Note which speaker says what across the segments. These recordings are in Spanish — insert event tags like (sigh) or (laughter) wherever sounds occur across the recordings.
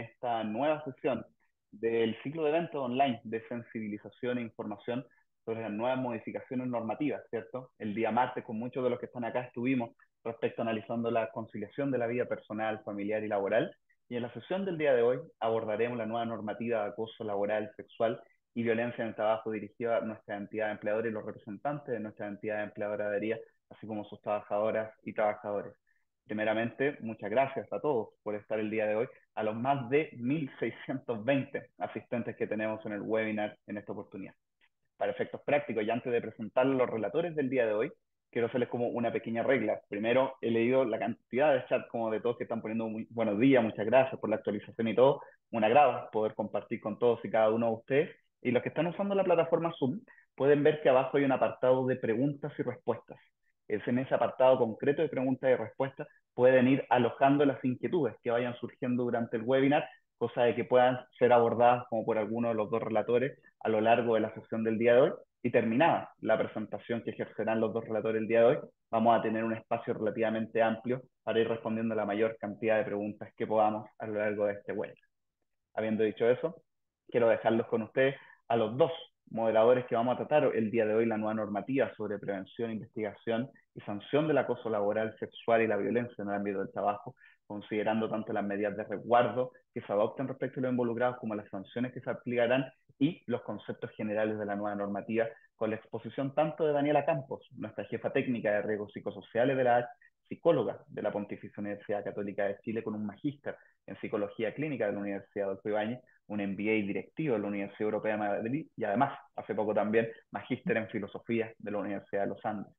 Speaker 1: esta nueva sesión del ciclo de eventos online de sensibilización e información sobre las nuevas modificaciones normativas, ¿cierto? El día martes con muchos de los que están acá estuvimos respecto a analizando la conciliación de la vida personal, familiar y laboral. Y en la sesión del día de hoy abordaremos la nueva normativa de acoso laboral, sexual y violencia en el trabajo dirigida a nuestra entidad empleadora y los representantes de nuestra entidad empleadora empleadoradería así como sus trabajadoras y trabajadores. Primeramente, muchas gracias a todos por estar el día de hoy, a los más de 1.620 asistentes que tenemos en el webinar en esta oportunidad. Para efectos prácticos, y antes de presentar los relatores del día de hoy, quiero hacerles como una pequeña regla. Primero, he leído la cantidad de chat como de todos que están poniendo buenos días, muchas gracias por la actualización y todo. Un agrado poder compartir con todos y cada uno de ustedes. Y los que están usando la plataforma Zoom pueden ver que abajo hay un apartado de preguntas y respuestas en ese apartado concreto de preguntas y respuestas pueden ir alojando las inquietudes que vayan surgiendo durante el webinar, cosa de que puedan ser abordadas como por alguno de los dos relatores a lo largo de la sesión del día de hoy. Y terminada la presentación que ejercerán los dos relatores el día de hoy, vamos a tener un espacio relativamente amplio para ir respondiendo la mayor cantidad de preguntas que podamos a lo largo de este webinar. Habiendo dicho eso, quiero dejarlos con ustedes a los dos moderadores que vamos a tratar el día de hoy la nueva normativa sobre prevención, investigación y sanción del acoso laboral, sexual y la violencia en el ámbito del trabajo, considerando tanto las medidas de resguardo que se adoptan respecto a los involucrados como las sanciones que se aplicarán y los conceptos generales de la nueva normativa, con la exposición tanto de Daniela Campos, nuestra jefa técnica de riesgos psicosociales de la psicóloga de la Pontificia Universidad Católica de Chile con un magíster en psicología clínica de la Universidad de Ibáñez, un MBA directivo de la Universidad Europea de Madrid y además, hace poco también, magíster en filosofía de la Universidad de los Andes.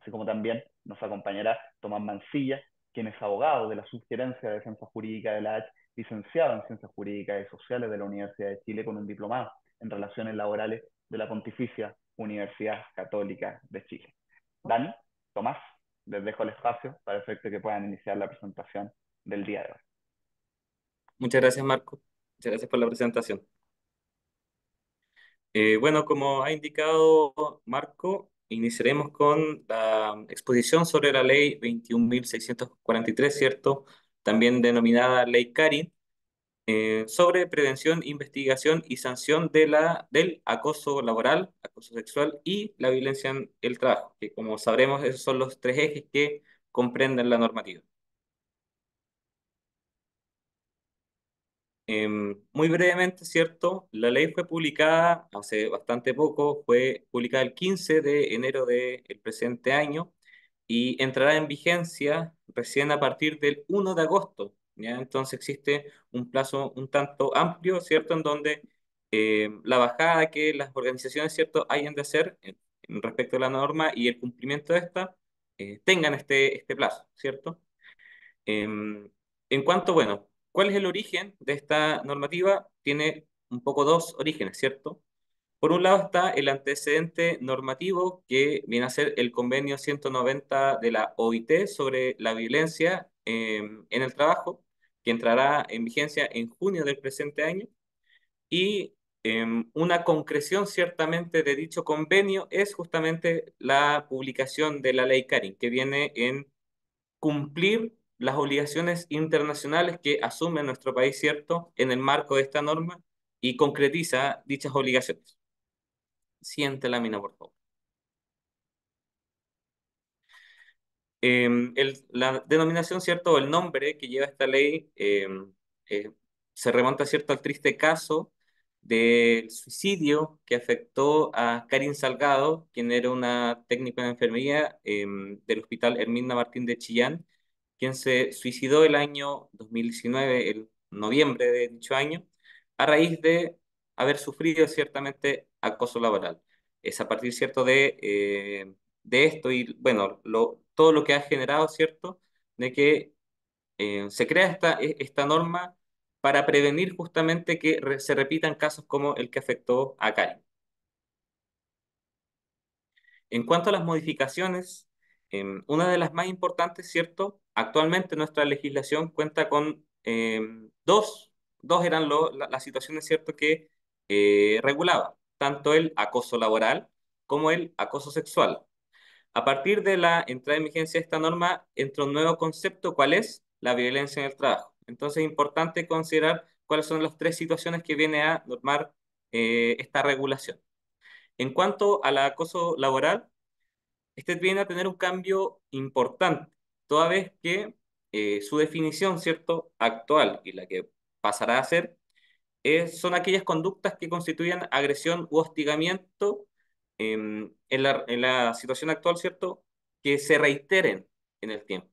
Speaker 1: Así como también nos acompañará Tomás Mancilla, quien es abogado de la Subgerencia de Ciencias Jurídicas de la licenciado en Ciencias Jurídicas y Sociales de la Universidad de Chile con un diplomado en Relaciones Laborales de la Pontificia Universidad Católica de Chile. Dani, Tomás, les dejo el espacio para efecto que puedan iniciar la presentación del día de hoy.
Speaker 2: Muchas gracias, Marco.
Speaker 1: Muchas gracias por la presentación.
Speaker 2: Eh, bueno, como ha indicado Marco, iniciaremos con la exposición sobre la ley 21.643, ¿cierto? También denominada ley CARI, eh, sobre prevención, investigación y sanción de la, del acoso laboral, acoso sexual y la violencia en el trabajo, que como sabremos esos son los tres ejes que comprenden la normativa. Em, muy brevemente, ¿cierto? La ley fue publicada hace bastante poco, fue publicada el 15 de enero del presente año y entrará en vigencia recién a partir del 1 de agosto. ¿ya? Entonces existe un plazo un tanto amplio, ¿cierto? En donde em, la bajada que las organizaciones, ¿cierto?, hayan de hacer eh, respecto a la norma y el cumplimiento de esta, eh, tengan este, este plazo, ¿cierto? Em, en cuanto, bueno, ¿Cuál es el origen de esta normativa? Tiene un poco dos orígenes, ¿cierto? Por un lado está el antecedente normativo que viene a ser el convenio 190 de la OIT sobre la violencia em, en el trabajo, que entrará en vigencia en junio del presente año. Y em, una concreción ciertamente de dicho convenio es justamente la publicación de la ley CARIN, que viene en cumplir las obligaciones internacionales que asume nuestro país, ¿cierto?, en el marco de esta norma y concretiza dichas obligaciones. Siguiente lámina, por favor. Em, la denominación, ¿cierto?, el nombre que lleva esta ley em, eh, se remonta, ¿cierto?, al triste caso del suicidio que afectó a Karin Salgado, quien era una técnica de enfermería em, del Hospital Hermina Martín de Chillán, quien se suicidó el año 2019, el noviembre de dicho año, a raíz de haber sufrido ciertamente acoso laboral. Es a partir, ¿cierto?, de, eh, esto y, bueno, lo, todo lo que ha generado, ¿cierto?, de que eh, se crea esta, e, esta norma para prevenir justamente que se repitan casos como el que afectó a Karen. En cuanto a las modificaciones, em, una de las más importantes, ¿cierto?, Actualmente nuestra legislación cuenta con em, dos, dos eran las situaciones cierto que eh, regulaba, tanto el acoso laboral como el acoso sexual. A partir de la entrada en vigencia de esta norma, entra un nuevo concepto, cuál es la violencia en el trabajo. Entonces es importante considerar cuáles son las tres situaciones que viene a normar eh, esta regulación. En cuanto al acoso laboral, este viene a tener un cambio importante toda vez que eh, su definición, ¿cierto?, actual y la que pasará a ser, son aquellas conductas que constituyen agresión u hostigamiento em, en, la, situación actual, ¿cierto?, que se reiteren en el tiempo.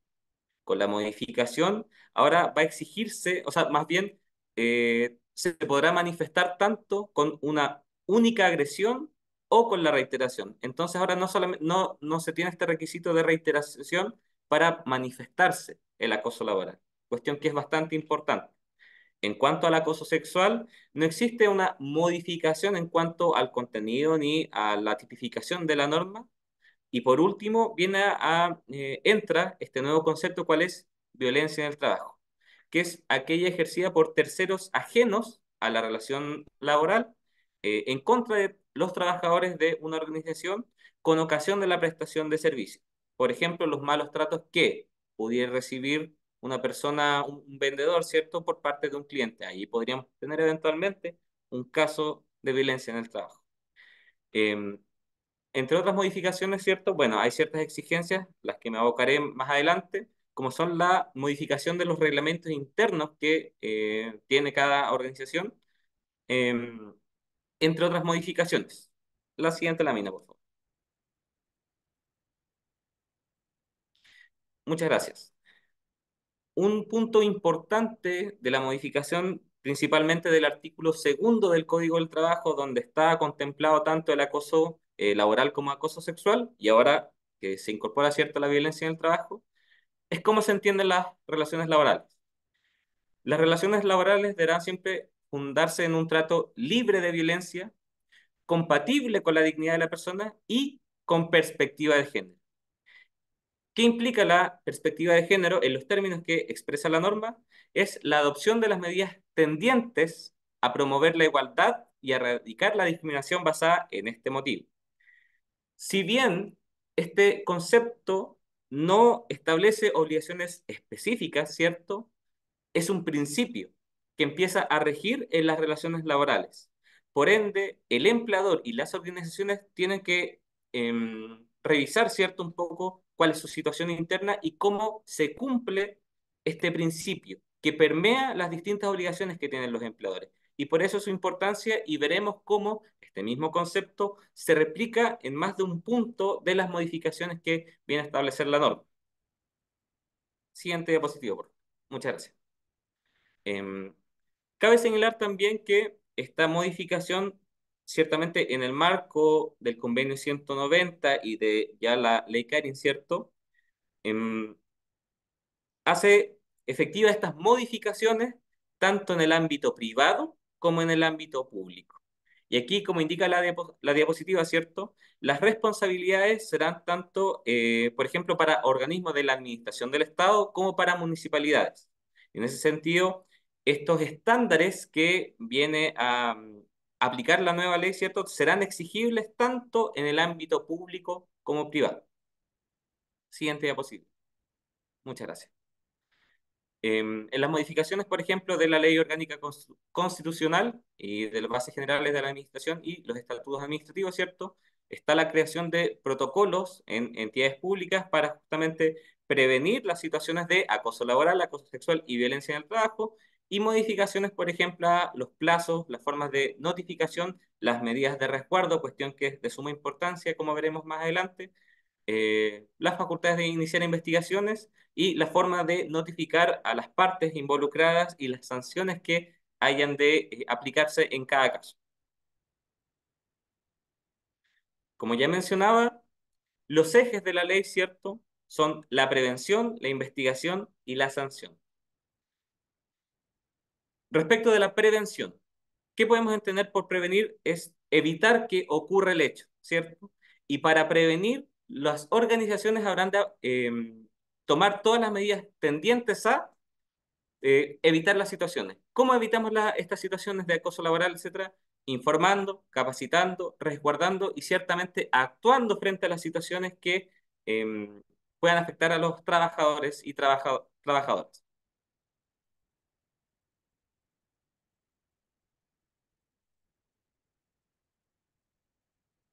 Speaker 2: Con la modificación, ahora va a exigirse, o sea, más bien, eh, se podrá manifestar tanto con una única agresión o con la reiteración. Entonces ahora no, solamente, no, no se tiene este requisito de reiteración, para manifestarse el acoso laboral, cuestión que es bastante importante. En cuanto al acoso sexual, no existe una modificación en cuanto al contenido ni a la tipificación de la norma. Y por último, viene a, eh, entra este nuevo concepto, cuál es violencia en el trabajo, que es aquella ejercida por terceros ajenos a la relación laboral eh, en contra de los trabajadores de una organización con ocasión de la prestación de servicios por ejemplo, los malos tratos que pudiera recibir una persona, un vendedor, ¿cierto?, por parte de un cliente. Ahí podríamos tener eventualmente un caso de violencia en el trabajo. Em, entre otras modificaciones, ¿cierto? Bueno, hay ciertas exigencias, las que me abocaré más adelante, como son la modificación de los reglamentos internos que eh, tiene cada organización, em, entre otras modificaciones. La siguiente lámina, por favor. Muchas gracias. Un punto importante de la modificación principalmente del artículo segundo del Código del Trabajo, donde está contemplado tanto el acoso eh, laboral como acoso sexual, y ahora que se incorpora cierta la violencia en el trabajo, es cómo se entienden las relaciones laborales. Las relaciones laborales deberán siempre fundarse en un trato libre de violencia, compatible con la dignidad de la persona y con perspectiva de género. ¿Qué implica la perspectiva de género en los términos que expresa la norma? Es la adopción de las medidas tendientes a promover la igualdad y a erradicar la discriminación basada en este motivo. Si bien este concepto no establece obligaciones específicas, ¿cierto? Es un principio que empieza a regir en las relaciones laborales. Por ende, el empleador y las organizaciones tienen que em, revisar, ¿cierto? Un poco cuál es su situación interna y cómo se cumple este principio que permea las distintas obligaciones que tienen los empleadores. Y por eso su importancia y veremos cómo este mismo concepto se replica en más de un punto de las modificaciones que viene a establecer la norma. Siguiente diapositiva, por favor. Muchas gracias. Em, cabe señalar también que esta modificación ciertamente en el marco del convenio 190 y de ya la ley Karin, ¿cierto? Em, hace efectivas estas modificaciones tanto en el ámbito privado como en el ámbito público. Y aquí, como indica la, la diapositiva, ¿cierto? Las responsabilidades serán tanto, eh, por ejemplo, para organismos de la administración del Estado como para municipalidades. En ese sentido, estos estándares que viene a, aplicar la nueva ley, ¿cierto? Serán exigibles tanto en el ámbito público como privado. Siguiente diapositiva. Muchas gracias. Em, en las modificaciones, por ejemplo, de la Ley Orgánica Constitucional y de las bases generales de la Administración y los estatutos administrativos, ¿cierto? Está la creación de protocolos en entidades públicas para justamente prevenir las situaciones de acoso laboral, acoso sexual y violencia en el trabajo y modificaciones, por ejemplo, a los plazos, las formas de notificación, las medidas de resguardo, cuestión que es de suma importancia, como veremos más adelante, eh, las facultades de iniciar investigaciones y la forma de notificar a las partes involucradas y las sanciones que hayan de eh, aplicarse en cada caso. Como ya mencionaba, los ejes de la ley, ¿cierto? Son la prevención, la investigación y la sanción. Respecto de la prevención, ¿qué podemos entender por prevenir? Es evitar que ocurra el hecho, ¿cierto? Y para prevenir, las organizaciones habrán de em, tomar todas las medidas tendientes a eh, evitar las situaciones. ¿Cómo evitamos estas situaciones de acoso laboral, etcétera? Informando, capacitando, resguardando y ciertamente actuando frente a las situaciones que em, puedan afectar a los trabajadores y trabajadoras.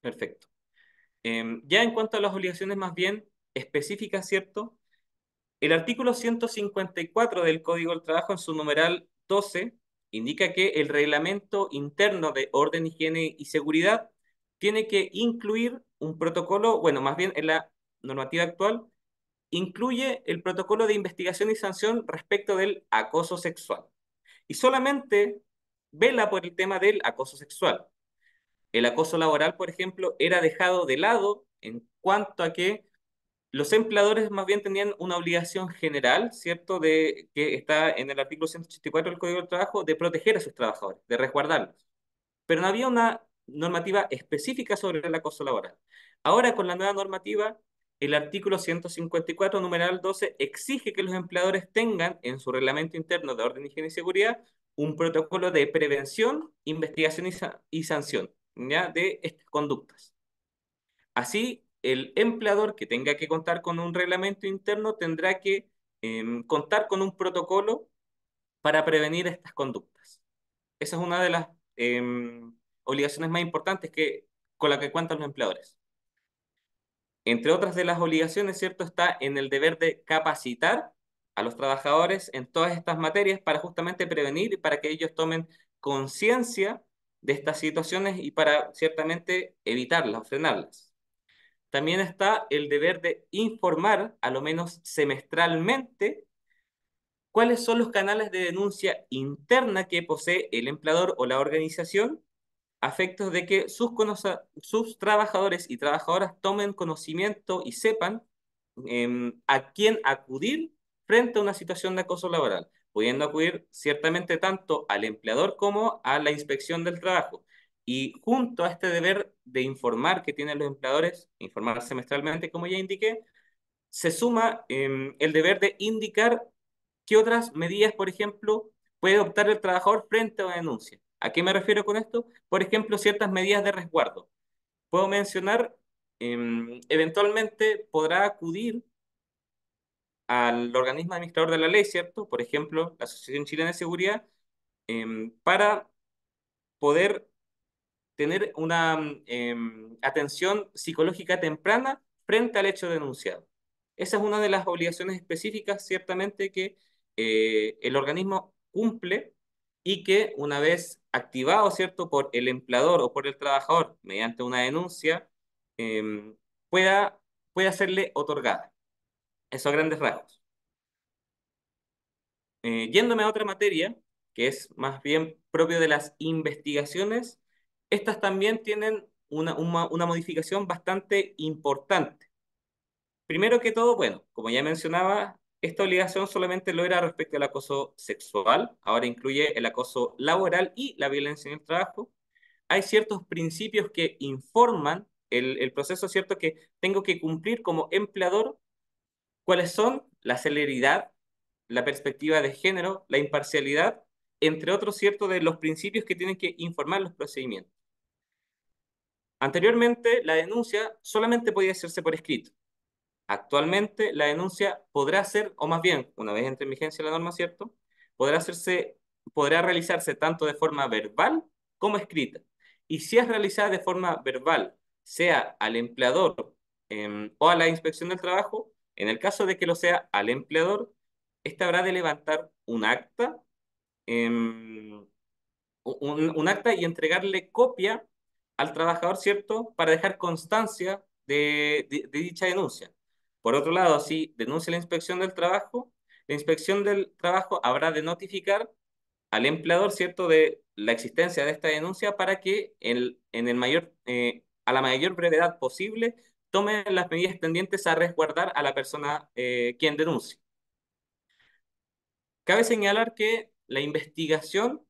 Speaker 2: Perfecto. Em, ya en cuanto a las obligaciones más bien específicas, ¿cierto? El artículo 154 del Código del Trabajo en su numeral 12 indica que el reglamento interno de orden, higiene y seguridad tiene que incluir un protocolo, bueno, más bien en la normativa actual, incluye el protocolo de investigación y sanción respecto del acoso sexual. Y solamente vela por el tema del acoso sexual. El acoso laboral, por ejemplo, era dejado de lado en cuanto a que los empleadores más bien tenían una obligación general, ¿cierto?, de que está en el artículo 184 del Código del Trabajo, de proteger a sus trabajadores, de resguardarlos. Pero no había una normativa específica sobre el acoso laboral. Ahora, con la nueva normativa, el artículo 154, numeral 12, exige que los empleadores tengan en su reglamento interno de orden, higiene y seguridad un protocolo de prevención, investigación y sanción de estas conductas. Así, el empleador que tenga que contar con un reglamento interno tendrá que em, contar con un protocolo para prevenir estas conductas. Esa es una de las em, obligaciones más importantes que, con la que cuentan los empleadores. Entre otras de las obligaciones, ¿cierto? Está en el deber de capacitar a los trabajadores en todas estas materias para justamente prevenir y para que ellos tomen conciencia de estas situaciones y para ciertamente evitarlas o frenarlas. También está el deber de informar, a lo menos semestralmente, cuáles son los canales de denuncia interna que posee el empleador o la organización afectos de que sus, trabajadores y trabajadoras tomen conocimiento y sepan em, a quién acudir frente a una situación de acoso laboral pudiendo acudir ciertamente tanto al empleador como a la inspección del trabajo. Y junto a este deber de informar que tienen los empleadores, informar semestralmente, como ya indiqué, se suma em, el deber de indicar qué otras medidas, por ejemplo, puede adoptar el trabajador frente a una denuncia. ¿A qué me refiero con esto? Por ejemplo, ciertas medidas de resguardo. Puedo mencionar, em, eventualmente podrá acudir al organismo administrador de la ley, ¿cierto? Por ejemplo, la Asociación Chilena de Seguridad, em, para poder tener una mm, em, atención psicológica temprana frente al hecho denunciado. Esa es una de las obligaciones específicas, ciertamente, que eh, el organismo cumple y que una vez activado, ¿cierto?, por el empleador o por el trabajador mediante una denuncia, em, pueda, pueda serle otorgada. Esos grandes rasgos. Eh, yéndome a otra materia, que es más bien propio de las investigaciones, estas también tienen una, una, una modificación bastante importante. Primero que todo, bueno, como ya mencionaba, esta obligación solamente lo era respecto al acoso sexual, ahora incluye el acoso laboral y la violencia en el trabajo. Hay ciertos principios que informan el, el proceso, ¿cierto?, que tengo que cumplir como empleador cuáles son la celeridad, la perspectiva de género, la imparcialidad, entre otros ciertos de los principios que tienen que informar los procedimientos. Anteriormente, la denuncia solamente podía hacerse por escrito. Actualmente, la denuncia podrá ser, o más bien, una vez entre en vigencia la norma, ¿cierto? Podrá, hacerse, podrá realizarse tanto de forma verbal como escrita. Y si es realizada de forma verbal, sea al empleador em, o a la inspección del trabajo, en el caso de que lo sea al empleador, éste habrá de levantar un acta, em, un, acta y entregarle copia al trabajador, ¿cierto?, para dejar constancia de, dicha denuncia. Por otro lado, si denuncia la inspección del trabajo, la inspección del trabajo habrá de notificar al empleador, ¿cierto?, de la existencia de esta denuncia para que en, en el mayor, eh, a la mayor brevedad posible tome las medidas tendientes a resguardar a la persona eh, quien denuncie. Cabe señalar que la investigación,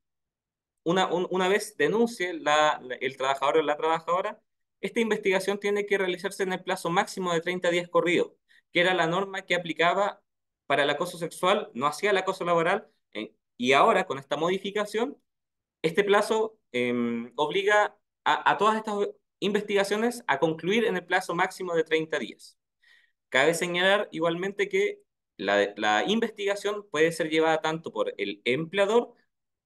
Speaker 2: una, una vez denuncie el trabajador o la trabajadora, esta investigación tiene que realizarse en el plazo máximo de 30 días corrido, que era la norma que aplicaba para el acoso sexual, no hacía el acoso laboral, eh, y ahora con esta modificación, este plazo em, obliga a, todas estas investigaciones a concluir en el plazo máximo de 30 días. Cabe señalar igualmente que la, investigación puede ser llevada tanto por el empleador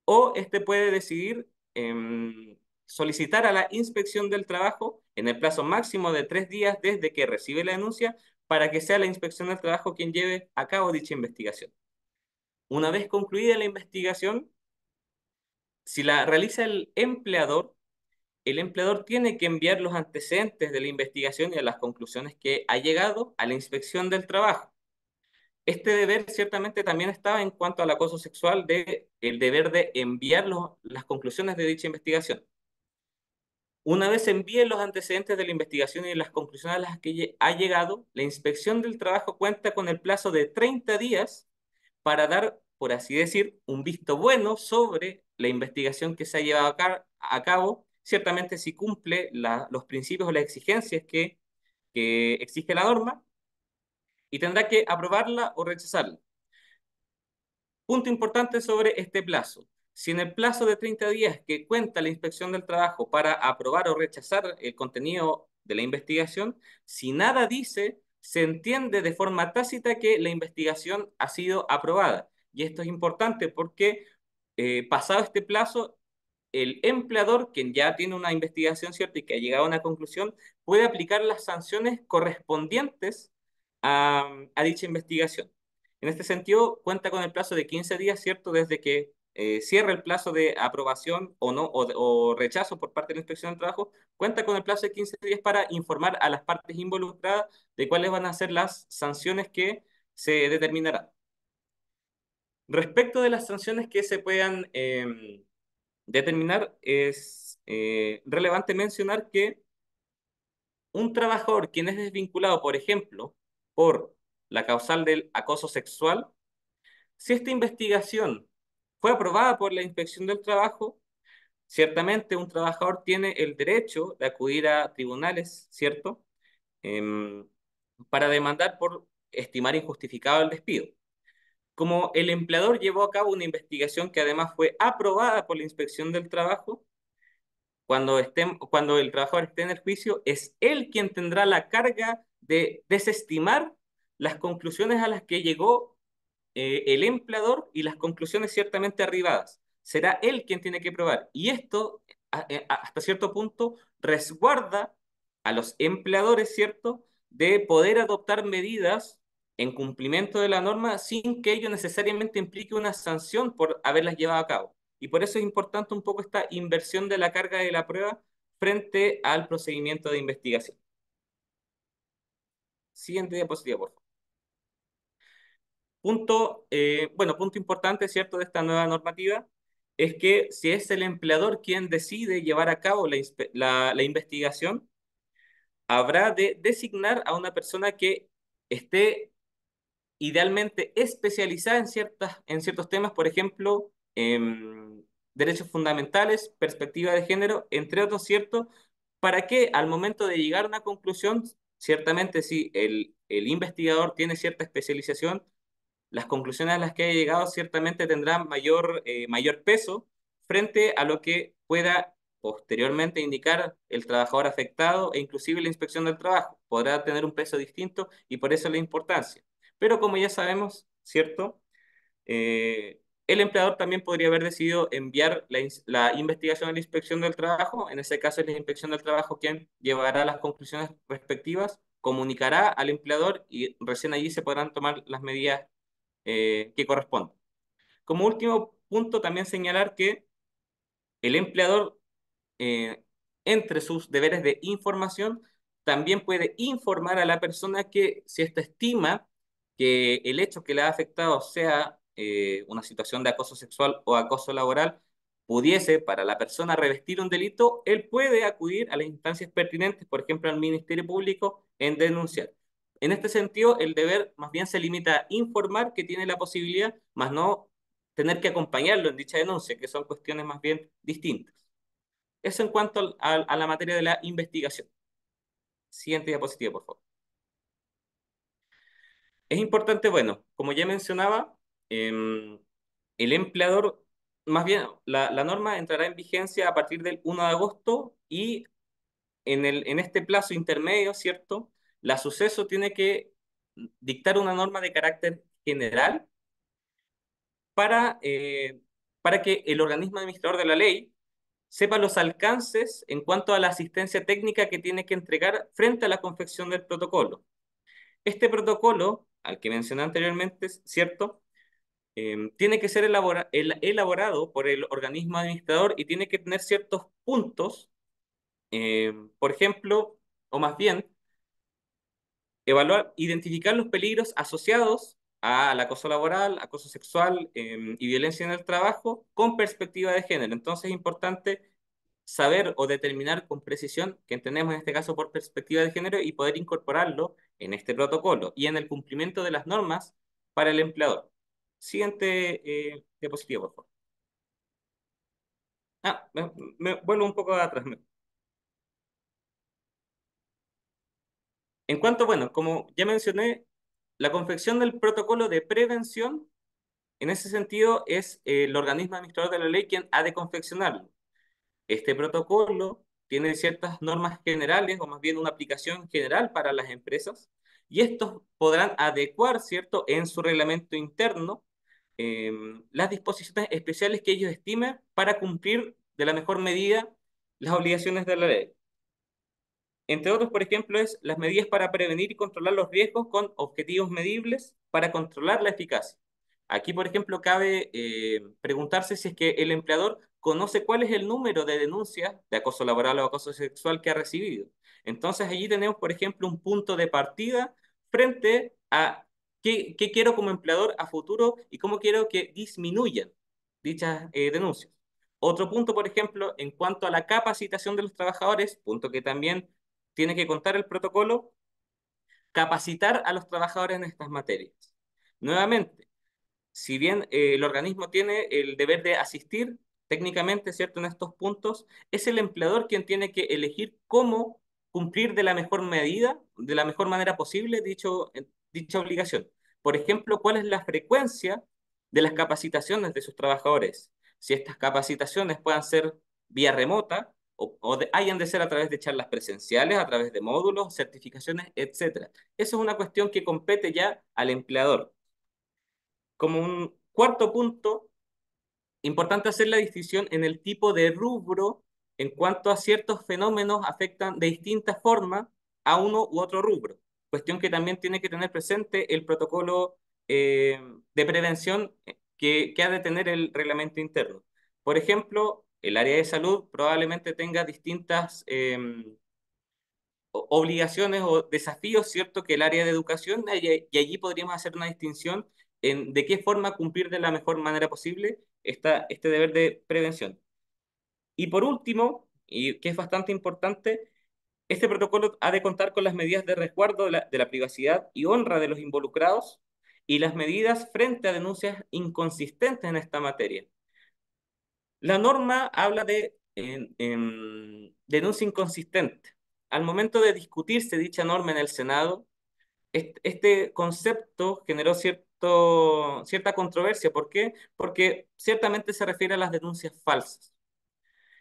Speaker 2: o este puede decidir em, solicitar a la inspección del trabajo en el plazo máximo de tres días desde que recibe la denuncia para que sea la inspección del trabajo quien lleve a cabo dicha investigación. Una vez concluida la investigación, si la realiza el empleador, el empleador tiene que enviar los antecedentes de la investigación y las conclusiones que ha llegado a la inspección del trabajo. Este deber ciertamente también estaba en cuanto al acoso sexual, de, el deber de enviar los, las conclusiones de dicha investigación. Una vez envíen los antecedentes de la investigación y las conclusiones a las que ha llegado, la inspección del trabajo cuenta con el plazo de 30 días para dar, por así decir, un visto bueno sobre la investigación que se ha llevado a cabo ciertamente si cumple los principios o las exigencias que, exige la norma y tendrá que aprobarla o rechazarla. Punto importante sobre este plazo. Si en el plazo de 30 días que cuenta la inspección del trabajo para aprobar o rechazar el contenido de la investigación, si nada dice, se entiende de forma tácita que la investigación ha sido aprobada. Y esto es importante porque eh, pasado este plazo, el empleador, quien ya tiene una investigación, ¿cierto? Y que ha llegado a una conclusión, puede aplicar las sanciones correspondientes a, dicha investigación. En este sentido, cuenta con el plazo de 15 días, ¿cierto? Desde que eh, cierra el plazo de aprobación o no o, rechazo por parte de la inspección del trabajo, cuenta con el plazo de 15 días para informar a las partes involucradas de cuáles van a ser las sanciones que se determinarán. Respecto de las sanciones que se puedan em, Determinar es eh, relevante mencionar que un trabajador quien es desvinculado, por ejemplo, por la causal del acoso sexual, si esta investigación fue aprobada por la Inspección del Trabajo, ciertamente un trabajador tiene el derecho de acudir a tribunales, ¿cierto? Em, para demandar por estimar injustificado el despido como el empleador llevó a cabo una investigación que además fue aprobada por la inspección del trabajo, cuando, cuando el trabajador esté en el juicio, es él quien tendrá la carga de desestimar las conclusiones a las que llegó eh, el empleador y las conclusiones ciertamente arribadas. Será él quien tiene que probar. Y esto, eh, hasta cierto punto, resguarda a los empleadores, ¿cierto?, de poder adoptar medidas en cumplimiento de la norma sin que ello necesariamente implique una sanción por haberlas llevado a cabo. Y por eso es importante un poco esta inversión de la carga de la prueba frente al procedimiento de investigación. Siguiente diapositiva, por favor. Punto, eh, bueno, punto importante, ¿cierto?, de esta nueva normativa es que si es el empleador quien decide llevar a cabo la investigación, habrá de designar a una persona que esté idealmente especializada en, ciertas, en ciertos temas, por ejemplo, em, derechos fundamentales, perspectiva de género, entre otros, ¿cierto? Para que al momento de llegar a una conclusión, ciertamente si el, investigador tiene cierta especialización, las conclusiones a las que haya llegado ciertamente tendrán mayor, eh, mayor peso frente a lo que pueda posteriormente indicar el trabajador afectado e inclusive la inspección del trabajo. Podrá tener un peso distinto y por eso la importancia. Pero como ya sabemos, ¿cierto? Eh, el empleador también podría haber decidido enviar la, investigación a la inspección del trabajo. En ese caso es la inspección del trabajo quien llevará las conclusiones respectivas, comunicará al empleador y recién allí se podrán tomar las medidas eh, que corresponden. Como último punto, también señalar que el empleador, eh, entre sus deberes de información, también puede informar a la persona que si esta estima el hecho que le ha afectado sea eh, una situación de acoso sexual o acoso laboral, pudiese para la persona revestir un delito, él puede acudir a las instancias pertinentes, por ejemplo al Ministerio Público, en denunciar. En este sentido, el deber más bien se limita a informar que tiene la posibilidad, más no tener que acompañarlo en dicha denuncia, que son cuestiones más bien distintas. Eso en cuanto a la materia de la investigación. Siguiente diapositiva, por favor. Es importante, bueno, como ya mencionaba, em, el empleador, más bien, la, norma entrará en vigencia a partir del 1 de agosto y en, el, en este plazo intermedio, ¿cierto? La suceso tiene que dictar una norma de carácter general para, eh, para que el organismo administrador de la ley sepa los alcances en cuanto a la asistencia técnica que tiene que entregar frente a la confección del protocolo. Este protocolo al que mencioné anteriormente, ¿cierto? Em, tiene que ser elaborado por el organismo administrador y tiene que tener ciertos puntos, em, por ejemplo, o más bien, evaluar, identificar los peligros asociados al acoso laboral, acoso sexual em, y violencia en el trabajo con perspectiva de género. Entonces es importante saber o determinar con precisión, que entendemos en este caso por perspectiva de género, y poder incorporarlo en este protocolo y en el cumplimiento de las normas para el empleador. Siguiente eh, diapositiva, por favor. Ah, me, me vuelvo un poco atrás. En cuanto, bueno, como ya mencioné, la confección del protocolo de prevención, en ese sentido, es el organismo administrador de la ley quien ha de confeccionarlo. Este protocolo tiene ciertas normas generales o más bien una aplicación general para las empresas y estos podrán adecuar, ¿cierto?, en su reglamento interno em, las disposiciones especiales que ellos estimen para cumplir de la mejor medida las obligaciones de la ley. Entre otros, por ejemplo, es las medidas para prevenir y controlar los riesgos con objetivos medibles para controlar la eficacia. Aquí, por ejemplo, cabe eh, preguntarse si es que el empleador conoce cuál es el número de denuncias de acoso laboral o acoso sexual que ha recibido. Entonces allí tenemos, por ejemplo, un punto de partida frente a qué, quiero como empleador a futuro y cómo quiero que disminuyan dichas eh, denuncias. Otro punto, por ejemplo, en cuanto a la capacitación de los trabajadores, punto que también tiene que contar el protocolo, capacitar a los trabajadores en estas materias. Nuevamente, si bien eh, el organismo tiene el deber de asistir Técnicamente, ¿cierto? En estos puntos es el empleador quien tiene que elegir cómo cumplir de la mejor medida, de la mejor manera posible eh, dicha obligación. Por ejemplo, cuál es la frecuencia de las capacitaciones de sus trabajadores. Si estas capacitaciones puedan ser vía remota o, hayan de ser a través de charlas presenciales, a través de módulos, certificaciones, etc. Eso es una cuestión que compete ya al empleador. Como un cuarto punto, Importante hacer la distinción en el tipo de rubro en cuanto a ciertos fenómenos afectan de distinta forma a uno u otro rubro, cuestión que también tiene que tener presente el protocolo eh, de prevención que, ha de tener el reglamento interno. Por ejemplo, el área de salud probablemente tenga distintas em, obligaciones o desafíos, ¿cierto?, que el área de educación, y allí podríamos hacer una distinción de qué forma cumplir de la mejor manera posible esta, este deber de prevención. Y por último, y que es bastante importante, este protocolo ha de contar con las medidas de resguardo de la, privacidad y honra de los involucrados y las medidas frente a denuncias inconsistentes en esta materia. La norma habla de denuncia inconsistente. Al momento de discutirse dicha norma en el Senado, este, concepto generó cierto cierta controversia. ¿Por qué? Porque ciertamente se refiere a las denuncias falsas.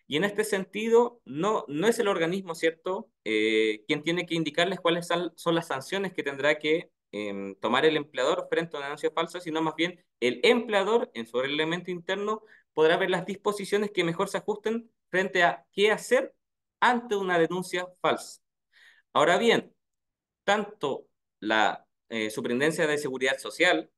Speaker 2: Y en este sentido, no, no es el organismo, ¿cierto?, eh, quien tiene que indicarles cuáles son las sanciones que tendrá que em, tomar el empleador frente a una denuncia falsa, sino más bien el empleador, en su reglamento interno, podrá ver las disposiciones que mejor se ajusten frente a qué hacer ante una denuncia falsa. Ahora bien, tanto la eh, Superintendencia de Seguridad Social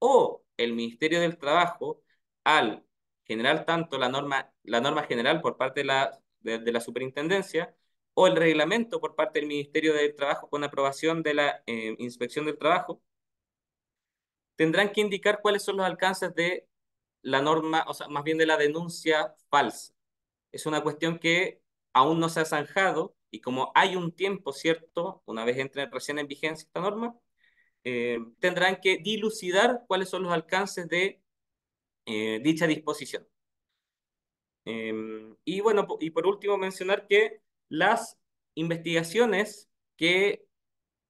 Speaker 2: o el Ministerio del Trabajo al generar tanto la norma, la norma general por parte de la, de, la Superintendencia o el reglamento por parte del Ministerio del Trabajo con aprobación de la eh, Inspección del Trabajo, tendrán que indicar cuáles son los alcances de la norma, o sea, más bien de la denuncia falsa. Es una cuestión que aún no se ha zanjado y como hay un tiempo, ¿cierto? Una vez entre recién en vigencia esta norma, eh, tendrán que dilucidar cuáles son los alcances de eh, dicha disposición. Em, y bueno, y por último mencionar que las investigaciones que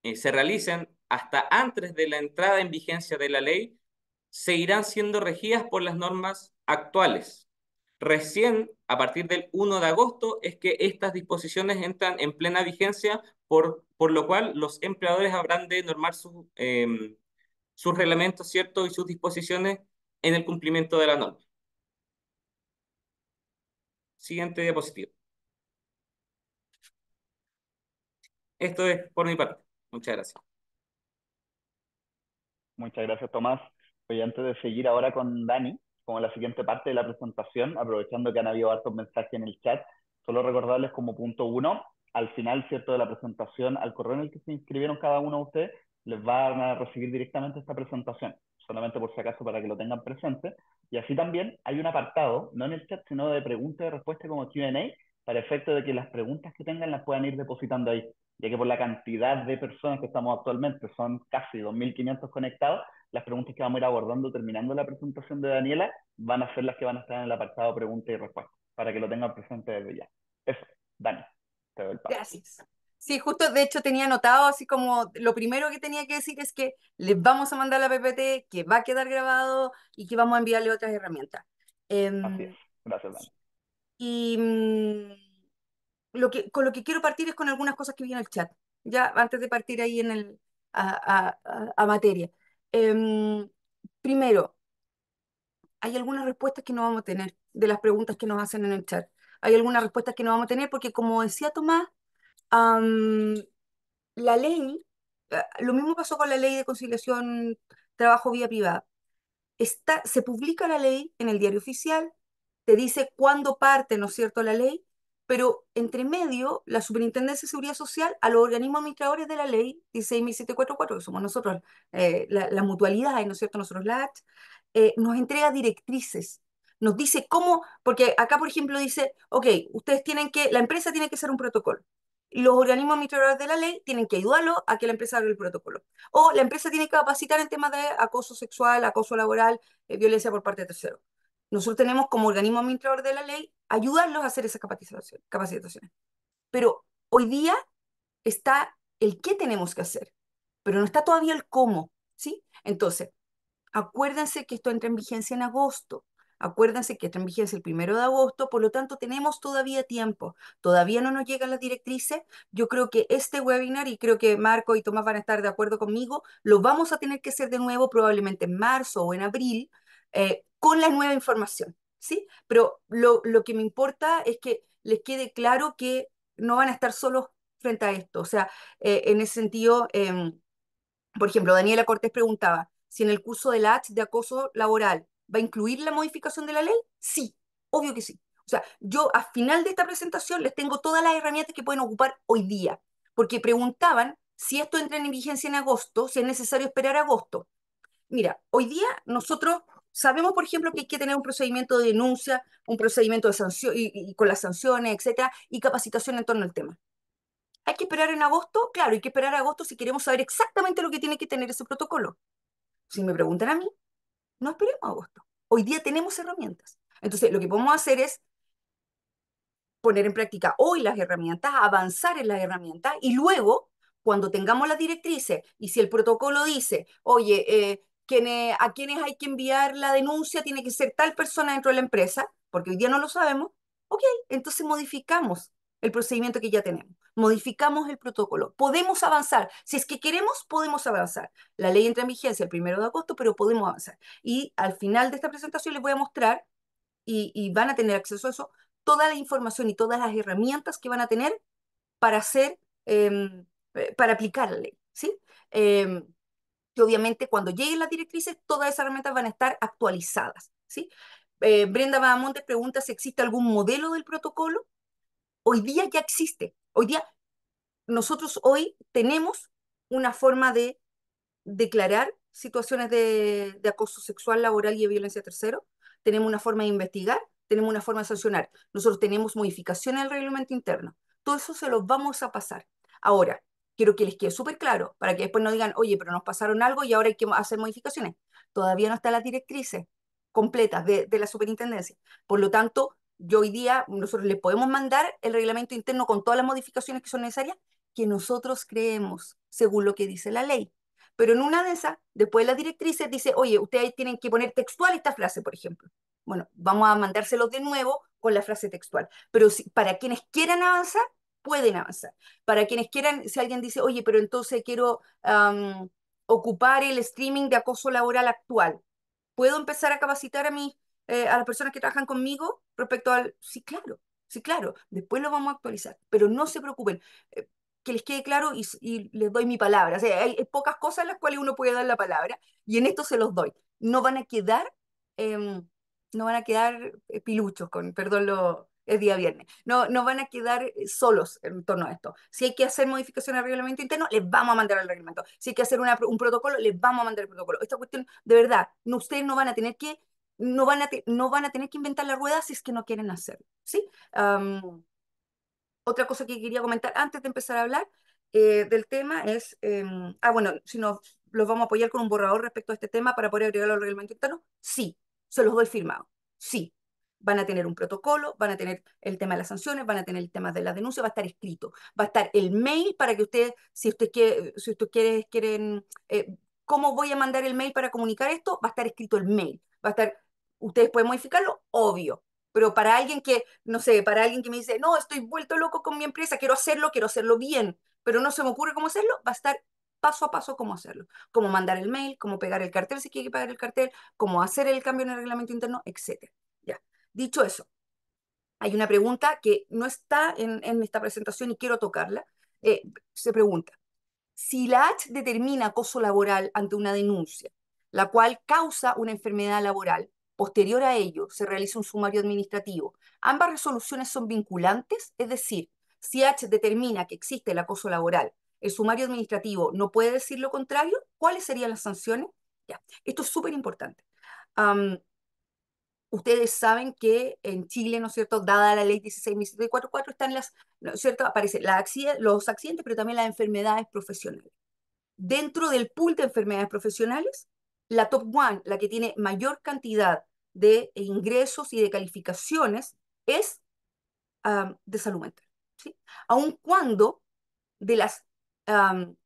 Speaker 2: eh, se realicen hasta antes de la entrada en vigencia de la ley seguirán siendo regidas por las normas actuales. Recién, a partir del 1 de agosto, es que estas disposiciones entran en plena vigencia por, por lo cual los empleadores habrán de normar sus, em, sus reglamentos ¿cierto? y sus disposiciones en el cumplimiento de la norma. Siguiente diapositiva. Esto es por mi parte. Muchas gracias.
Speaker 1: Muchas gracias, Tomás. y antes de seguir ahora con Dani, como la siguiente parte de la presentación, aprovechando que han habido hartos mensajes en el chat, solo recordarles como punto uno al final, ¿cierto?, de la presentación, al correo en el que se inscribieron cada uno de ustedes, les van a recibir directamente esta presentación, solamente por si acaso para que lo tengan presente. Y así también hay un apartado, no en el chat, sino de preguntas y respuestas como QA, para efecto de que las preguntas que tengan las puedan ir depositando ahí, ya que por la cantidad de personas que estamos actualmente, son casi 2.500 conectados, las preguntas que vamos a ir abordando terminando la presentación de Daniela van a ser las que van a estar en el apartado preguntas y respuestas, para
Speaker 3: que lo tengan presente
Speaker 1: desde ya. Eso, Dani. Gracias.
Speaker 3: Sí, justo, de hecho tenía anotado así como lo primero que tenía que decir es que les vamos a mandar la PPT, que va a quedar grabado y que vamos a enviarle otras herramientas. Em, así es. Gracias, Dani. Y mm, lo que, con lo que quiero partir es con algunas cosas que vi en el chat, ya antes de partir ahí en el, a, materia. Em, primero, hay algunas respuestas que no vamos a tener de las preguntas que nos hacen en el chat hay algunas respuestas que no vamos a tener, porque como decía Tomás, la ley, eh, lo mismo pasó con la ley de conciliación trabajo vía privada. Está, se publica la ley en el diario oficial, te dice cuándo parte, ¿no es cierto?, la ley, pero entre medio, la Superintendencia de Seguridad Social a los organismos administradores de la ley 16.744, que somos nosotros, eh, la, mutualidad, ¿no es cierto?, nosotros la eh, nos entrega directrices nos dice cómo, porque acá, por ejemplo, dice, ok, ustedes tienen que, la empresa tiene que hacer un protocolo. Los organismos administradores de la ley tienen que ayudarlo a que la empresa haga el protocolo. O la empresa tiene que capacitar en temas de acoso sexual, acoso laboral, eh, violencia por parte de terceros. Nosotros tenemos como organismo administrador de la ley ayudarlos a hacer esas capacitaciones. Pero hoy día está el qué tenemos que hacer, pero no está todavía el cómo. ¿sí? Entonces, acuérdense que esto entra en vigencia en agosto. Acuérdense que en vigencia el primero de agosto, por lo tanto tenemos todavía tiempo, todavía no nos llegan las directrices. Yo creo que este webinar, y creo que Marco y Tomás van a estar de acuerdo conmigo, lo vamos a tener que hacer de nuevo probablemente en marzo o en abril eh, con la nueva información, ¿sí? Pero lo, que me importa es que les quede claro que no van a estar solos frente a esto. O sea, eh, en ese sentido, em, por ejemplo, Daniela Cortés preguntaba si en el curso del ATS de acoso laboral ¿Va a incluir la modificación de la ley? Sí, obvio que sí. O sea, yo a final de esta presentación les tengo todas las herramientas que pueden ocupar hoy día, porque preguntaban si esto entra en vigencia en agosto, si es necesario esperar agosto. Mira, hoy día nosotros sabemos, por ejemplo, que hay que tener un procedimiento de denuncia, un procedimiento de sanción y, con las sanciones, etcétera, y capacitación en torno al tema. ¿Hay que esperar en agosto? Claro, hay que esperar agosto si queremos saber exactamente lo que tiene que tener ese protocolo. Si me preguntan a mí, no esperemos agosto. Hoy día tenemos herramientas. Entonces, lo que podemos hacer es poner en práctica hoy las herramientas, avanzar en las herramientas y luego, cuando tengamos las directrices y si el protocolo dice, oye, eh, a quienes hay que enviar la denuncia tiene que ser tal persona dentro de la empresa, porque hoy día no lo sabemos, ok, entonces modificamos el procedimiento que ya tenemos modificamos el protocolo. Podemos avanzar. Si es que queremos, podemos avanzar. La ley entra en vigencia el primero de agosto, pero podemos avanzar. Y al final de esta presentación les voy a mostrar, y, van a tener acceso a eso, toda la información y todas las herramientas que van a tener para hacer, em, eh, para aplicar la ley. ¿sí? Em, obviamente cuando lleguen las directrices, todas esas herramientas van a estar actualizadas. ¿sí? Eh, Brenda Badamonte pregunta si existe algún modelo del protocolo. Hoy día ya existe. Hoy día, nosotros hoy tenemos una forma de declarar situaciones de, acoso sexual, laboral y de violencia tercero, tenemos una forma de investigar, tenemos una forma de sancionar, nosotros tenemos modificaciones el reglamento interno, todo eso se los vamos a pasar. Ahora, quiero que les quede súper claro, para que después no digan, oye, pero nos pasaron algo y ahora hay que hacer modificaciones. Todavía no están las directrices completas de la superintendencia. Por lo tanto, yo hoy día, nosotros le podemos mandar el reglamento interno con todas las modificaciones que son necesarias, que nosotros creemos, según lo que dice la ley. Pero en una de esas, después las directrices, dice, oye, ustedes tienen que poner textual esta frase, por ejemplo. Bueno, vamos a mandárselo de nuevo con la frase textual. Pero si, para quienes quieran avanzar, pueden avanzar. Para quienes quieran, si alguien dice, oye, pero entonces quiero ocupar el streaming de acoso laboral actual, puedo empezar a capacitar a mí. Eh, a las personas que trabajan conmigo respecto al, sí, claro, sí, claro, después lo vamos a actualizar, pero no se preocupen, eh, que les quede claro y, les doy mi palabra. O sea, hay, pocas cosas en las cuales uno puede dar la palabra y en esto se los doy. No van a quedar, em, no van a quedar eh, piluchos, con, perdón, lo, es día viernes. No, no van a quedar solos en torno a esto. Si hay que hacer modificaciones al reglamento interno, les vamos a mandar el reglamento. Si hay que hacer un protocolo, les vamos a mandar el protocolo. Esta cuestión, de verdad, no, ustedes no van a tener que no van, a no van a tener que inventar la rueda si es que no quieren hacerlo. ¿sí? otra cosa que quería comentar antes de empezar a hablar eh, del tema es, em, ah, bueno, si nos los vamos a apoyar con un borrador respecto a este tema para poder agregarlo al reglamento interno, sí, se los doy firmado, sí. Van a tener un protocolo, van a tener el tema de las sanciones, van a tener el tema de las denuncias, va a estar escrito, va a estar el mail para que ustedes, si ustedes quiere, si usted quieren, eh, ¿cómo voy a mandar el mail para comunicar esto? Va a estar escrito el mail, va a estar ustedes pueden modificarlo, obvio. Pero para alguien que, no sé, para alguien que me dice, no, estoy vuelto loco con mi empresa, quiero hacerlo, quiero hacerlo bien, pero no se me ocurre cómo hacerlo, va a estar paso a paso cómo hacerlo. Cómo mandar el mail, cómo pegar el cartel si quiere pegar el cartel, cómo hacer el cambio en el reglamento interno, etc. Ya. Dicho eso, hay una pregunta que no está en, esta presentación y quiero tocarla. Eh, se pregunta, si la H determina acoso laboral ante una denuncia, la cual causa una enfermedad laboral, Posterior a ello, se realiza un sumario administrativo. Ambas resoluciones son vinculantes, es decir, si H determina que existe el acoso laboral, el sumario administrativo no puede decir lo contrario, ¿cuáles serían las sanciones? Esto es súper importante. ustedes saben que en Chile, ¿no es cierto?, dada la ley 16.744, están las, ¿no es cierto?, aparecen los accidentes, pero también las enfermedades profesionales. Dentro del pool de enfermedades profesionales, la top one, la que tiene mayor cantidad de ingresos y de calificaciones es de salud mental. ¿sí? Aun cuando de las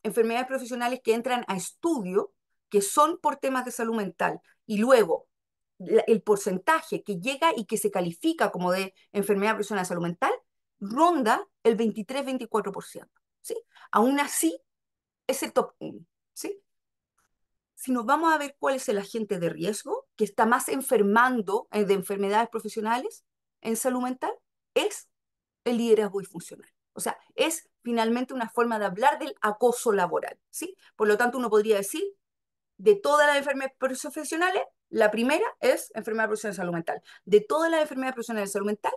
Speaker 3: enfermedades profesionales que entran a estudio, que son por temas de salud mental, y luego el porcentaje que llega y que se califica como de enfermedad profesional de salud mental, ronda el 23-24%. ¿sí? Aún así, es el top 1. ¿sí? Si nos vamos a ver cuál es el agente de riesgo, que está más enfermando eh, de enfermedades profesionales en salud mental es el liderazgo y disfuncional. O sea, es finalmente una forma de hablar del acoso laboral, ¿sí? Por lo tanto, uno podría decir, de todas las enfermedades profesionales, la primera es enfermedad profesional salud mental. De todas las enfermedades profesionales de salud mental,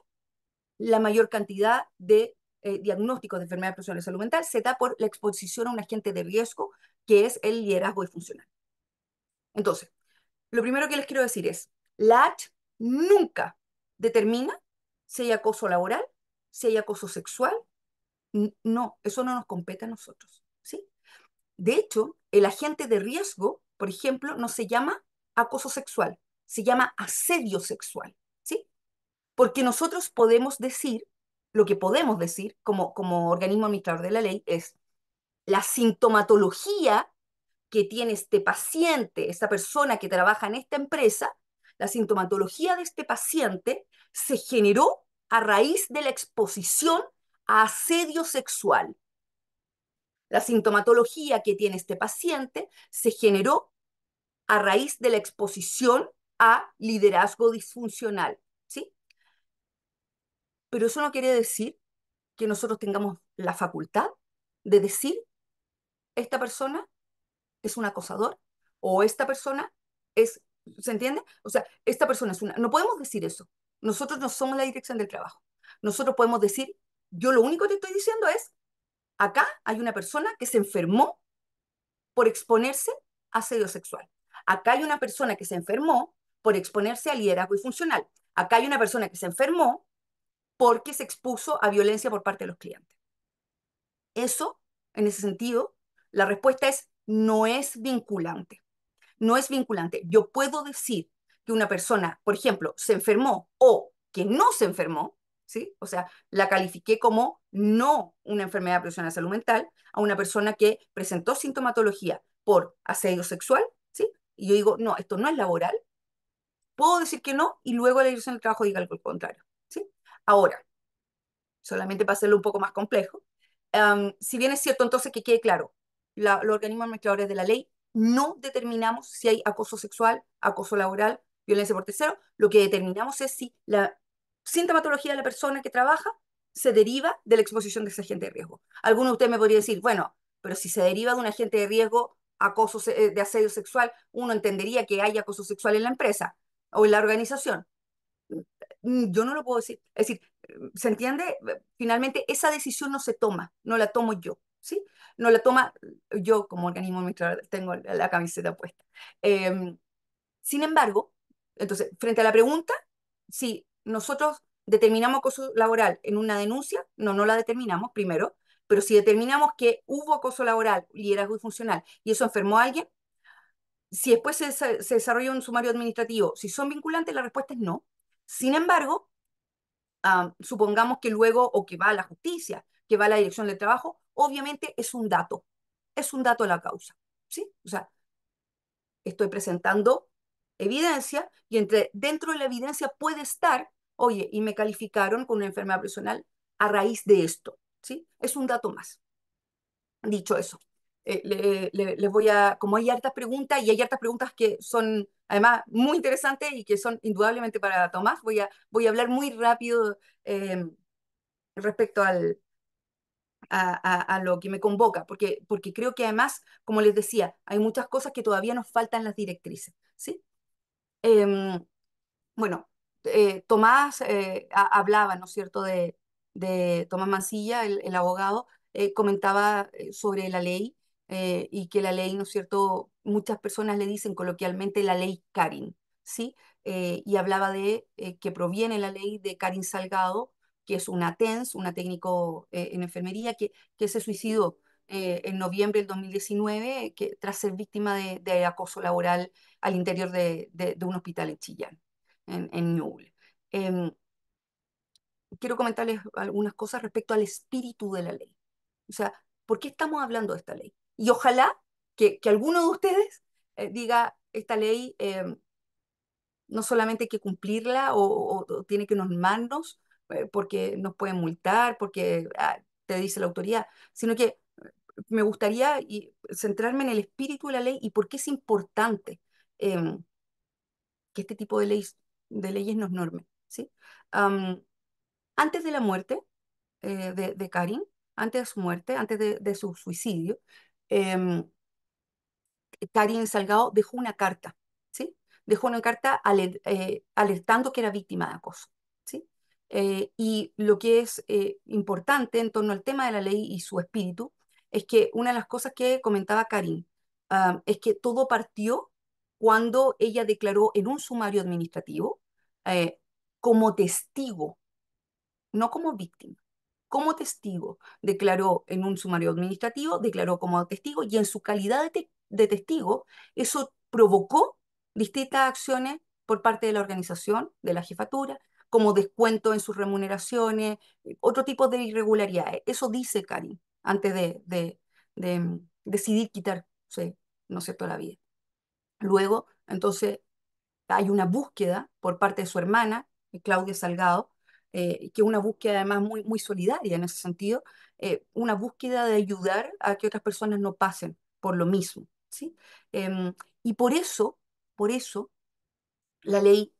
Speaker 3: la mayor cantidad de eh, diagnósticos de enfermedades profesionales de salud mental se da por la exposición a un agente de riesgo, que es el liderazgo y disfuncional. Entonces, lo primero que les quiero decir es, la ACH nunca determina si hay acoso laboral, si hay acoso sexual. No, eso no nos compete a nosotros. ¿sí? De hecho, el agente de riesgo, por ejemplo, no se llama acoso sexual, se llama asedio sexual. ¿sí? Porque nosotros podemos decir, lo que podemos decir como, como organismo administrador de la ley es, la sintomatología que tiene este paciente, esta persona que trabaja en esta empresa, la sintomatología de este paciente se generó a raíz de la exposición a asedio sexual. La sintomatología que tiene este paciente se generó a raíz de la exposición a liderazgo disfuncional, ¿sí? Pero eso no quiere decir que nosotros tengamos la facultad de decir esta persona es un acosador o esta persona es, ¿se entiende? O sea, esta persona es una, no podemos decir eso. Nosotros no somos la dirección del trabajo. Nosotros podemos decir, yo lo único que estoy diciendo es, acá hay una persona que se enfermó por exponerse a asedio sexual. Acá hay una persona que se enfermó por exponerse a liderazgo y funcional. Acá hay una persona que se enfermó porque se expuso a violencia por parte de los clientes. Eso, en ese sentido, la respuesta es no es vinculante. No es vinculante. Yo puedo decir que una persona, por ejemplo, se enfermó o que no se enfermó, ¿sí? O sea, la califiqué como no una enfermedad profesional de salud mental a una persona que presentó sintomatología por asedio sexual, ¿sí? Y yo digo, no, esto no es laboral. Puedo decir que no y luego la dirección del trabajo diga algo contrario, ¿sí? Ahora, solamente para hacerlo un poco más complejo, si bien es cierto entonces que quede claro, los organismos mezcladores de la ley, no determinamos si hay acoso sexual, acoso laboral, violencia por tercero. Lo que determinamos es si la sintomatología de la persona que trabaja se deriva de la exposición de ese agente de riesgo. Alguno de ustedes me podría decir, bueno, pero si se deriva de un agente de riesgo acoso eh, de asedio sexual, uno entendería que hay acoso sexual en la empresa o en la organización. Mm, yo no lo puedo decir. Es decir, ¿se entiende? Finalmente, esa decisión no se toma, no la tomo yo. No la toma, yo como organismo administrador tengo la camiseta puesta. Em, sin embargo, entonces, frente a la pregunta, si nosotros determinamos acoso laboral en una denuncia, no, no la determinamos primero, pero si determinamos que hubo acoso laboral, era y funcional, y eso enfermó a alguien, si después se, se desarrolla un sumario administrativo, si son vinculantes, la respuesta es no. Sin embargo, supongamos que luego, o que va a la justicia, que va a la dirección de trabajo, obviamente es un dato, es un dato la causa, ¿sí? O sea, estoy presentando evidencia y entre, dentro de la evidencia puede estar, oye, y me calificaron con una enfermedad personal a raíz de esto, ¿sí? Es un dato más. Dicho eso, eh, les voy a, como hay hartas preguntas y hay hartas preguntas que son además muy interesantes y que son indudablemente para Tomás, voy a, voy a hablar muy rápido eh, respecto al, a, lo que me convoca, porque, porque creo que además, como les decía, hay muchas cosas que todavía nos faltan las directrices. ¿sí? Em, bueno, eh, Tomás eh, hablaba, ¿no es cierto?, de, Tomás Mancilla, el, el abogado, eh, comentaba sobre la ley y que la ley, ¿no es cierto?, muchas personas le dicen coloquialmente la ley Karin, ¿sí? y hablaba de que proviene la ley de Karin Salgado, que es una TENS, una técnico eh, en enfermería, que, que se suicidó eh, en noviembre del 2019 que, tras ser víctima de, acoso laboral al interior de, de, un hospital en Chillán, en, en em, quiero comentarles algunas cosas respecto al espíritu de la ley. O sea, ¿por qué estamos hablando de esta ley? Y ojalá que, que alguno de ustedes eh, diga, esta ley em, no solamente hay que cumplirla o, o tiene que normarnos, eh, porque nos pueden multar, porque ah, te dice la autoridad, sino que eh, me gustaría centrarme en el espíritu de la ley y por qué es importante em, que este tipo de, leyes, de leyes nos normen. ¿sí? antes de la muerte eh, de, Karim, Karin, antes de su muerte, antes de, su suicidio, eh, Karin Salgado dejó una carta, ¿sí? dejó una carta alertando que era víctima de acoso. Eh, y lo que es eh, importante en torno al tema de la ley y su espíritu es que una de las cosas que comentaba Karim ah, es que todo partió cuando ella declaró en un sumario administrativo eh, como testigo, no como víctima, como testigo. Declaró en un sumario administrativo, declaró como testigo y en su calidad de testigo eso provocó distintas acciones por parte de la organización, de la jefatura, como descuento en sus remuneraciones, eh, otro tipo de irregularidades. Eso dice Karim antes de, mm, decidir quitarse, ¿no sé, toda la vida. Luego, entonces, hay una búsqueda por parte de su hermana, eh, Claudia Salgado, eh, que es una búsqueda además muy, solidaria en ese sentido, una búsqueda de ayudar a que otras personas no pasen por lo mismo. ¿sí? Em, y por eso, por eso, la ley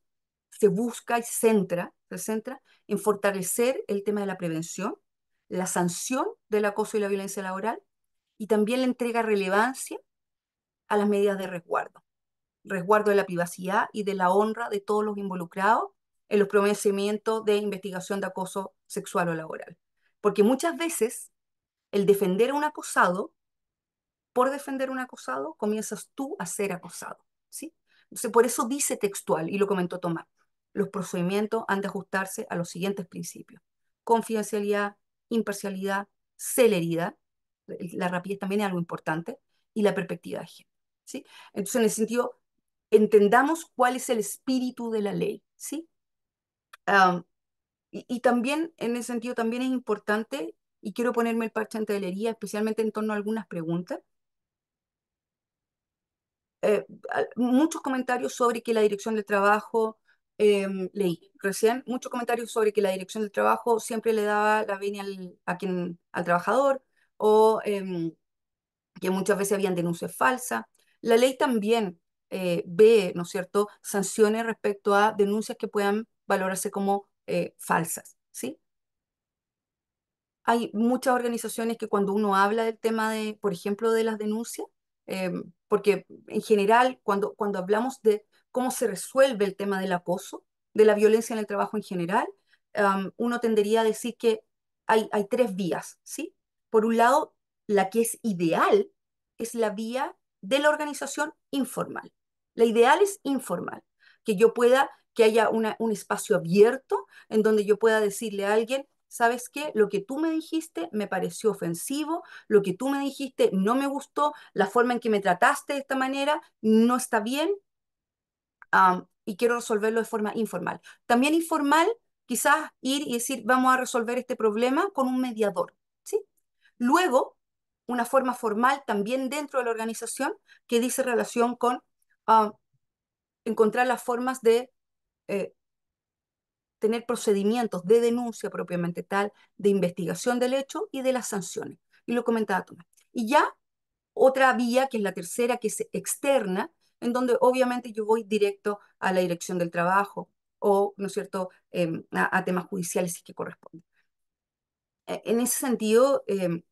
Speaker 3: se busca y centra, se centra en fortalecer el tema de la prevención, la sanción del acoso y la violencia laboral y también le entrega relevancia a las medidas de resguardo, resguardo de la privacidad y de la honra de todos los involucrados en los procedimientos de investigación de acoso sexual o laboral. Porque muchas veces el defender a un acosado, por defender a un acosado, comienzas tú a ser acosado. ¿sí? Entonces, por eso dice textual, y lo comentó Tomás, los procedimientos han de ajustarse a los siguientes principios. Confidencialidad, imparcialidad, celeridad, la rapidez también es algo importante, y la perspectiva de género. ¿sí? Entonces, en ese sentido, entendamos cuál es el espíritu de la ley. ¿sí? y, también, en ese sentido, también es importante, y quiero ponerme el parche ante la herida, especialmente en torno a algunas preguntas. Eh, muchos comentarios sobre que la dirección de trabajo Em, leí recién muchos comentarios sobre que la dirección del trabajo siempre le daba la venia al, a quien, al trabajador o em, que muchas veces habían denuncias falsas. La ley también eh, ve, ¿no es cierto?, sanciones respecto a denuncias que puedan valorarse como eh, falsas, ¿sí? Hay muchas organizaciones que cuando uno habla del tema de, por ejemplo, de las denuncias, em, porque en general cuando, cuando hablamos de cómo se resuelve el tema del acoso, de la violencia en el trabajo en general, uno tendería a decir que hay, tres vías, ¿sí? Por un lado, la que es ideal es la vía de la organización informal. La ideal es informal, que yo pueda, que haya un espacio abierto en donde yo pueda decirle a alguien, ¿sabes qué? Lo que tú me dijiste me pareció ofensivo, lo que tú me dijiste no me gustó, la forma en que me trataste de esta manera no está bien, y quiero resolverlo de forma informal. También informal, quizás ir y decir, vamos a resolver este problema con un mediador. ¿sí? Luego, una forma formal también dentro de la organización que dice relación con encontrar las formas de eh, tener procedimientos de denuncia propiamente tal, de investigación del hecho y de las sanciones. Y lo comentaba Tomás. Y ya otra vía, que es la tercera, que es externa, en donde obviamente yo voy directo a la dirección del trabajo o, ¿no es cierto?, em, a, temas judiciales si es que corresponde. E, en ese sentido, em,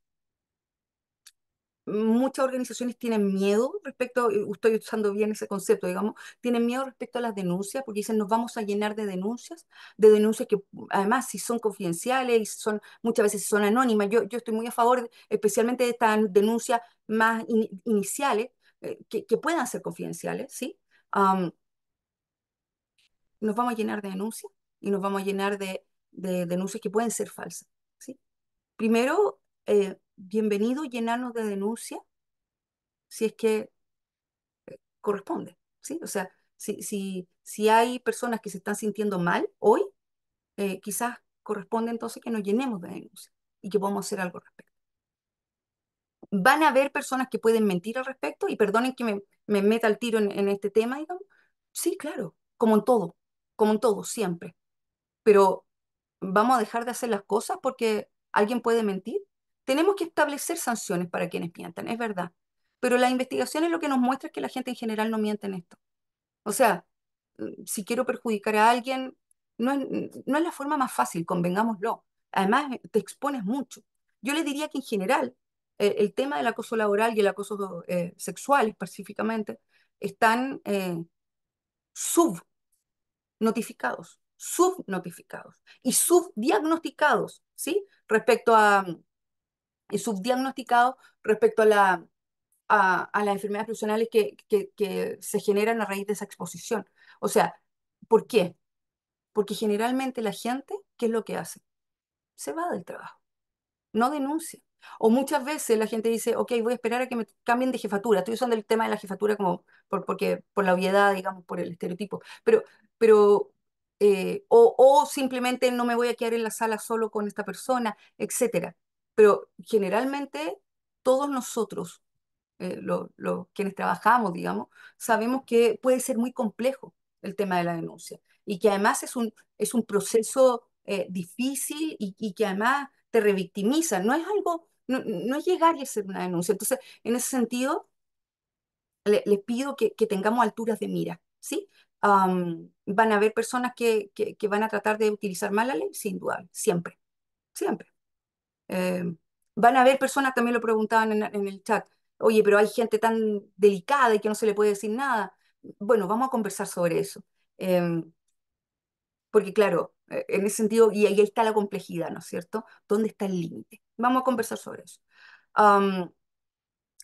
Speaker 3: muchas organizaciones tienen miedo respecto, eh, estoy usando bien ese concepto, digamos, tienen miedo respecto a las denuncias, porque dicen, nos vamos a llenar de denuncias, de denuncias que además si son confidenciales y son, muchas veces son anónimas. Yo, yo estoy muy a favor, especialmente de estas denuncias más iniciales, eh, que, puedan ser confidenciales, ¿sí? nos vamos a llenar de denuncias y nos vamos a llenar de, denuncias que pueden ser falsas, ¿sí? Primero, bienvenido eh, bienvenido llenarnos de denuncias si es que eh, corresponde, ¿sí? O sea, si, si hay personas que se están sintiendo mal hoy, quizás corresponde entonces que nos llenemos de denuncias y que podamos hacer algo al respecto van a haber personas que pueden mentir al respecto, y perdonen que me, meta el tiro en, este tema, digamos. Sí, claro, como en todo, como en todo, siempre. Pero vamos a dejar de hacer las cosas porque alguien puede mentir. Tenemos que establecer sanciones para quienes mientan, es verdad. Pero la investigación es lo que nos muestra que la gente en general no miente en esto. O sea, si quiero perjudicar a alguien, no es, no es la forma más fácil, convengámoslo. Además, te expones mucho. Yo le diría que en general eh, el, tema del acoso laboral y el acoso eh, sexual específicamente están eh, subnotificados, subnotificados y subdiagnosticados, ¿sí? Respecto a, mm, y subdiagnosticados respecto a la a, las enfermedades profesionales que, que, se generan a raíz de esa exposición. O sea, ¿por qué? Porque generalmente la gente, ¿qué es lo que hace? Se va del trabajo, no denuncia, o muchas veces la gente dice, ok, voy a esperar a que me cambien de jefatura. Estoy usando el tema de la jefatura como por, porque, por la obviedad, digamos, por el estereotipo. Pero, pero eh, o, simplemente no me voy a quedar en la sala solo con esta persona, etc. Pero generalmente todos nosotros, eh, los quienes trabajamos, digamos, sabemos que puede ser muy complejo el tema de la denuncia y que además es un, es un proceso eh, difícil y, y que además te revictimiza. No es algo no, es llegar y hacer una denuncia. Entonces, en ese sentido, les pido que, tengamos alturas de mira, ¿sí? van a haber personas que, que, van a tratar de utilizar mal la ley, sin duda, siempre, siempre. Em, van a haber personas, también lo preguntaban en, el chat, oye, pero hay gente tan delicada y que no se le puede decir nada. Bueno, vamos a conversar sobre eso. Em, porque claro, eh, en ese sentido, y ahí está la complejidad, ¿no es cierto? ¿Dónde está el límite? Vamos a conversar sobre eso.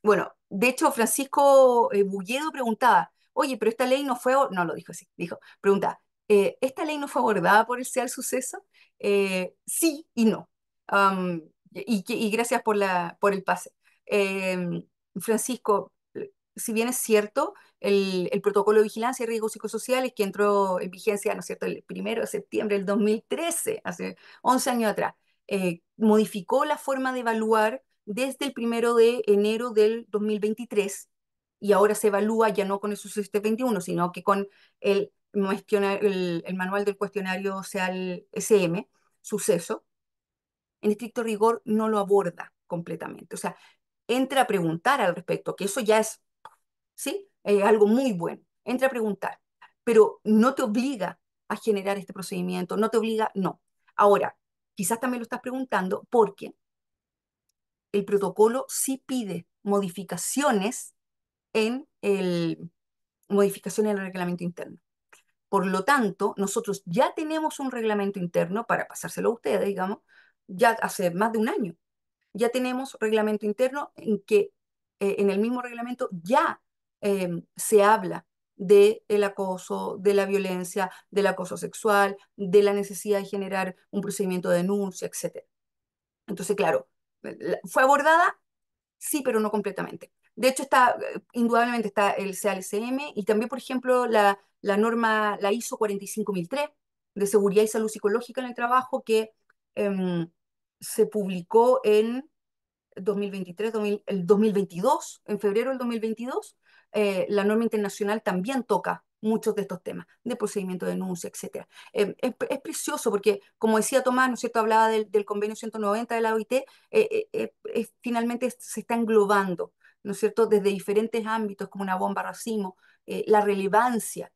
Speaker 3: bueno, de hecho, Francisco eh, Bulledo preguntaba, oye, pero esta ley no fue, no lo dijo así, dijo, pregunta, eh, ¿esta ley no fue abordada por el SEAL Suceso? sí y no. y, gracias por, la, por el pase. Em, Francisco, si bien es cierto, el, protocolo de vigilancia y riesgos psicosociales que entró en vigencia, ¿no es cierto?, el primero de septiembre del 2013, hace 11 años atrás, eh, modificó la forma de evaluar desde el primero de enero del 2023 y ahora se evalúa ya no con el sust 21, sino que con el, manual del cuestionario o el SM, suceso, en estricto rigor no lo aborda completamente. O sea, entra a preguntar al respecto, que eso ya es ¿sí? algo muy bueno. Entra a preguntar, pero no te obliga a generar este procedimiento, no te obliga, no. Ahora, quizás también lo estás preguntando porque el protocolo sí pide modificaciones en el, modificación en el reglamento interno. Por lo tanto, nosotros ya tenemos un reglamento interno, para pasárselo a ustedes, digamos, ya hace más de un año. Ya tenemos reglamento interno en que eh, en el mismo reglamento ya Em, se habla del el acoso, de la violencia, del acoso sexual, de la necesidad de generar un procedimiento de denuncia, etc. Entonces, claro, eh, ¿fue abordada? Sí, pero no completamente. De hecho, está, eh, indudablemente está el CALCM y también, por ejemplo, la, norma, la ISO 45003 de seguridad y salud psicológica en el trabajo que em, se publicó en 2023, el 2022, en febrero del 2022, eh, la norma internacional también toca muchos de estos temas, de procedimiento de denuncia, etc. Em, es, precioso porque, como decía Tomás, ¿no es cierto?, hablaba del, convenio 190 de la OIT, eh, eh, finalmente se está englobando, ¿no es cierto?, desde diferentes ámbitos, como una bomba racimo, la relevancia,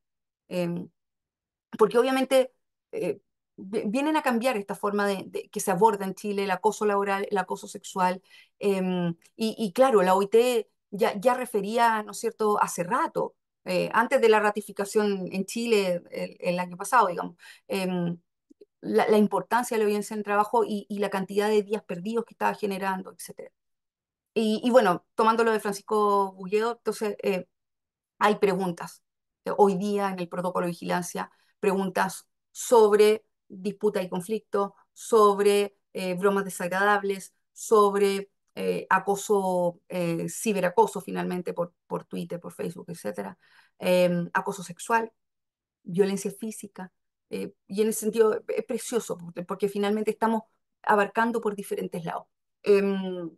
Speaker 3: em, porque obviamente vienen a cambiar esta forma de, que se aborda en Chile el acoso laboral, el acoso sexual. Em, y, y, claro, la OIT ya, ya refería, ¿no es cierto?, hace rato, eh, antes de la ratificación en Chile el, año pasado, digamos, em, la, la, importancia de la violencia en el trabajo y, y, la cantidad de días perdidos que estaba generando, etc. Y, y bueno, tomando lo de Francisco Bulledo, entonces eh, hay preguntas eh, hoy día en el protocolo de vigilancia, preguntas sobre disputa y conflicto, sobre bromas desagradables, sobre eh, acoso, eh, ciberacoso finalmente por, por Twitter, por Facebook, etcétera, em, acoso sexual, violencia física. Eh, y en ese sentido es precioso, porque, finalmente estamos abarcando por diferentes lados. Em,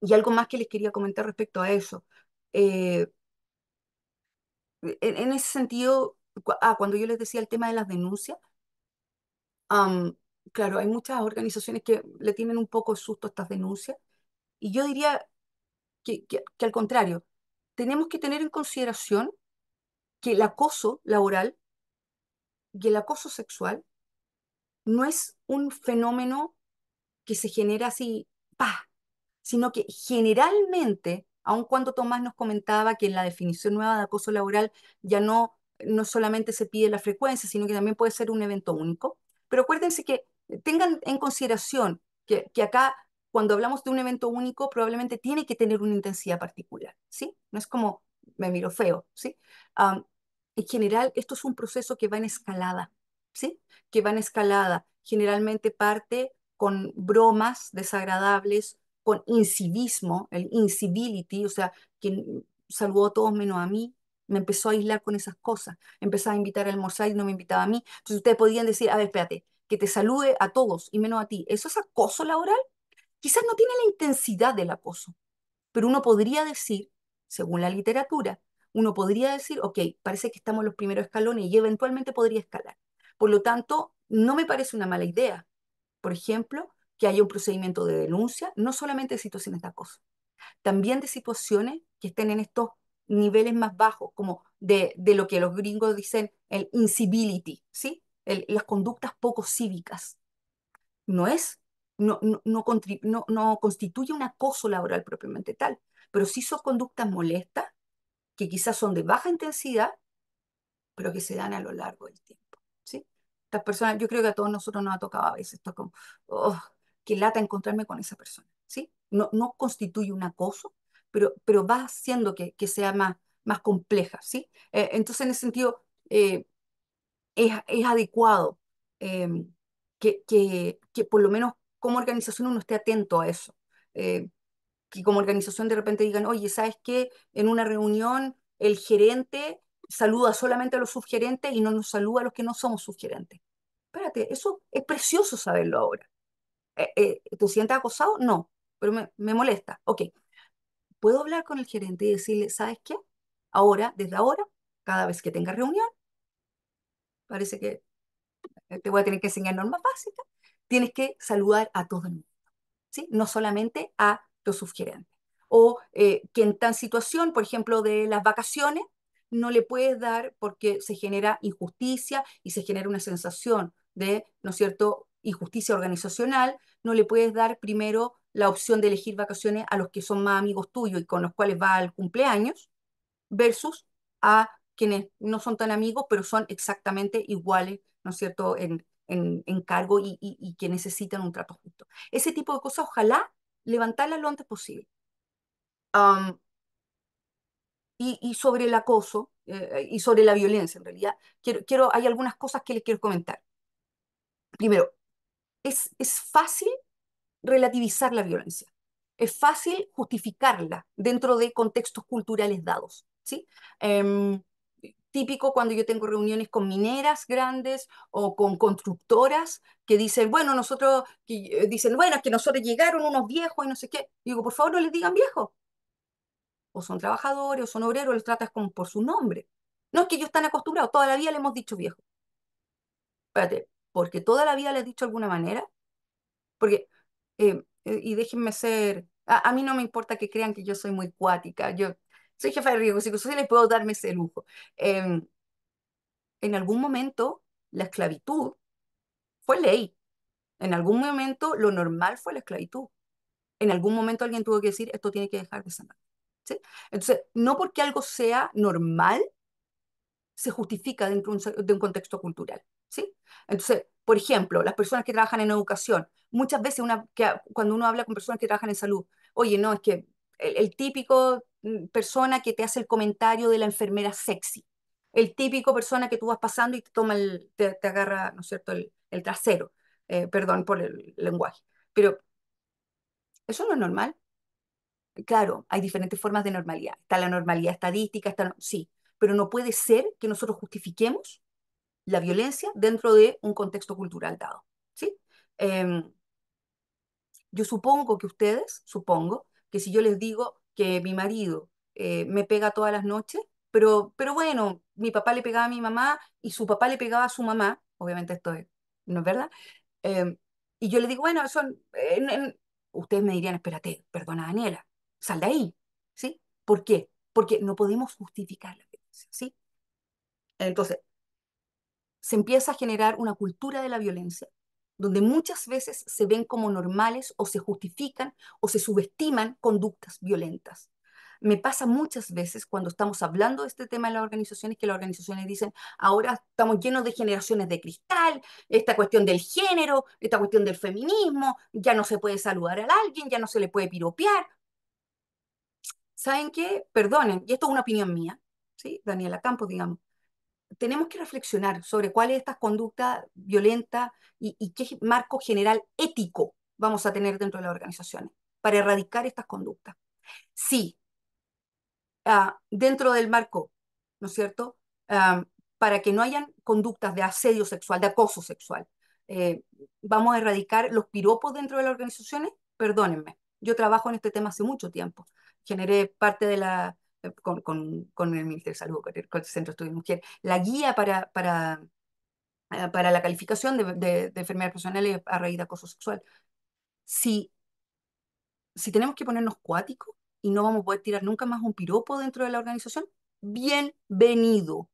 Speaker 3: y algo más que les quería comentar respecto a eso. E, en, ese sentido, ah, cuando yo les decía el tema de las denuncias, claro, hay muchas organizaciones que le tienen un poco de susto a estas denuncias y yo diría que, que, al contrario, tenemos que tener en consideración que el acoso laboral y el acoso sexual no es un fenómeno que se genera así, pa sino que generalmente, aun cuando Tomás nos comentaba que en la definición nueva de acoso laboral ya no, no solamente se pide la frecuencia, sino que también puede ser un evento único, pero acuérdense que tengan en consideración que, que acá cuando hablamos de un evento único, probablemente tiene que tener una intensidad particular, ¿sí? No es como me miro feo, ¿sí? en general, esto es un proceso que va en escalada, ¿sí? Que va en escalada. Generalmente parte con bromas desagradables, con incivismo, el incivility, o sea, quien saludó a todos menos a mí, me empezó a aislar con esas cosas, empezaba a invitar a almorzar y no me invitaba a mí. Entonces ustedes podían decir, a ver, espérate, que te salude a todos y menos a ti, ¿eso es acoso laboral? Quizás no tiene la intensidad del acoso, pero uno podría decir, según la literatura, uno podría decir, ok, parece que estamos en los primeros escalones y eventualmente podría escalar. Por lo tanto, no me parece una mala idea, por ejemplo, que haya un procedimiento de denuncia, no solamente de situaciones de acoso, también de situaciones que estén en estos niveles más bajos, como de, lo que los gringos dicen el incivility, ¿sí? las conductas poco cívicas. No es no, no, constituye un acoso laboral propiamente tal, pero sí son conductas molestas que quizás son de baja intensidad, pero que se dan a lo largo del tiempo. ¿sí? Estas personas, yo creo que a todos nosotros nos ha tocado a veces esto como, oh, qué lata encontrarme con esa persona. ¿sí? No, no constituye un acoso, pero, pero va haciendo que, que sea más, más compleja. ¿sí? Eh, entonces, en ese sentido, eh, es, es, adecuado em, que, que, que por lo menos como organización uno esté atento a eso. Eh, que como organización de repente digan, oye, ¿sabes qué? En una reunión el gerente saluda solamente a los subgerentes y no nos saluda a los que no somos subgerentes. Espérate, eso es precioso saberlo ahora. Eh, eh, ¿Tú sientes acosado? No, pero me, me molesta. Ok, puedo hablar con el gerente y decirle, ¿sabes qué? Ahora, desde ahora, cada vez que tenga reunión, parece que te voy a tener que enseñar normas básicas tienes que saludar a todo el mundo, ¿sí? no solamente a los sugerentes O eh, que en tal situación, por ejemplo, de las vacaciones, no le puedes dar porque se genera injusticia y se genera una sensación de, ¿no es cierto?, injusticia organizacional, no le puedes dar primero la opción de elegir vacaciones a los que son más amigos tuyos y con los cuales va al cumpleaños, versus a quienes no son tan amigos, pero son exactamente iguales, ¿no es cierto?, en, en, cargo y, y, que necesitan un trato justo. Ese tipo de cosas, ojalá levantarlas lo antes posible. y, sobre el acoso eh, y sobre la violencia, en realidad, quiero, quiero, hay algunas cosas que les quiero comentar. Primero, es, es fácil relativizar la violencia. Es fácil justificarla dentro de contextos culturales dados. ¿sí? Em, típico cuando yo tengo reuniones con mineras grandes o con constructoras que dicen, bueno, nosotros, que, eh, dicen, bueno, es que nosotros llegaron unos viejos y no sé qué. digo, por favor, no les digan viejos. O son trabajadores, o son obreros, los tratas con, por su nombre. No es que ellos están acostumbrados, toda la vida le hemos dicho viejo. Espérate, porque toda la vida le he dicho de alguna manera. Porque, eh, eh, y déjenme ser, a, a, mí no me importa que crean que yo soy muy cuática, yo soy jefa de riesgo psicosocial y puedo darme ese lujo. Em, en algún momento la esclavitud fue ley. En algún momento lo normal fue la esclavitud. En algún momento alguien tuvo que decir, esto tiene que dejar de sanar. ¿Sí? Entonces, no porque algo sea normal, se justifica dentro de un contexto cultural. ¿sí? Entonces, por ejemplo, las personas que trabajan en educación, muchas veces una, que, cuando uno habla con personas que trabajan en salud, oye, no, es que el típico Mm, persona que te hace el comentario de la enfermera sexy, el típico persona que tú vas pasando y te, toma el, te, agarra, ¿no es cierto?, el, trasero, eh, perdón por el lenguaje. Pero eso no es normal. Claro, hay diferentes formas de normalidad. Está la normalidad estadística, está, sí, pero no puede ser que nosotros justifiquemos la violencia dentro de un contexto cultural dado. ¿sí? Em, yo supongo que ustedes, supongo, que si yo les digo, que mi marido eh, me pega todas las noches, pero, pero bueno, mi papá le pegaba a mi mamá y su papá le pegaba a su mamá, obviamente esto no es verdad, em, y yo le digo, bueno, son, eh, ustedes me dirían, espérate, perdona Daniela, sal de ahí, ¿sí? ¿Por qué? Porque no podemos justificar la violencia, ¿sí? Entonces, se empieza a generar una cultura de la violencia donde muchas veces se ven como normales o se justifican o se subestiman conductas violentas. Me pasa muchas veces cuando estamos hablando de este tema en las organizaciones que las organizaciones dicen, ahora estamos llenos de generaciones de cristal, esta cuestión del género, esta cuestión del feminismo, ya no se puede saludar a alguien, ya no se le puede piropear. ¿Saben qué? Perdonen, y esto es una opinión mía, ¿sí? Daniela Campos, digamos tenemos que reflexionar sobre cuál es esta conducta violenta y, qué marco general ético vamos a tener dentro de las organizaciones para erradicar estas conductas. Sí, ah, dentro del marco, ¿no es cierto? Ah, para que no hayan conductas de asedio sexual, de acoso sexual. Eh, vamos a erradicar los piropos dentro de las organizaciones, perdónenme. Yo trabajo en este tema hace mucho tiempo. Generé parte de la eh, con, con, el Ministerio de Salud, con el, Centro de Estudios Mujer, la guía para, para, eh, para la calificación de, enfermedades profesionales a raíz de acoso sexual. Si, si tenemos que ponernos cuáticos y no vamos a poder tirar nunca más un piropo dentro de la organización, bienvenido.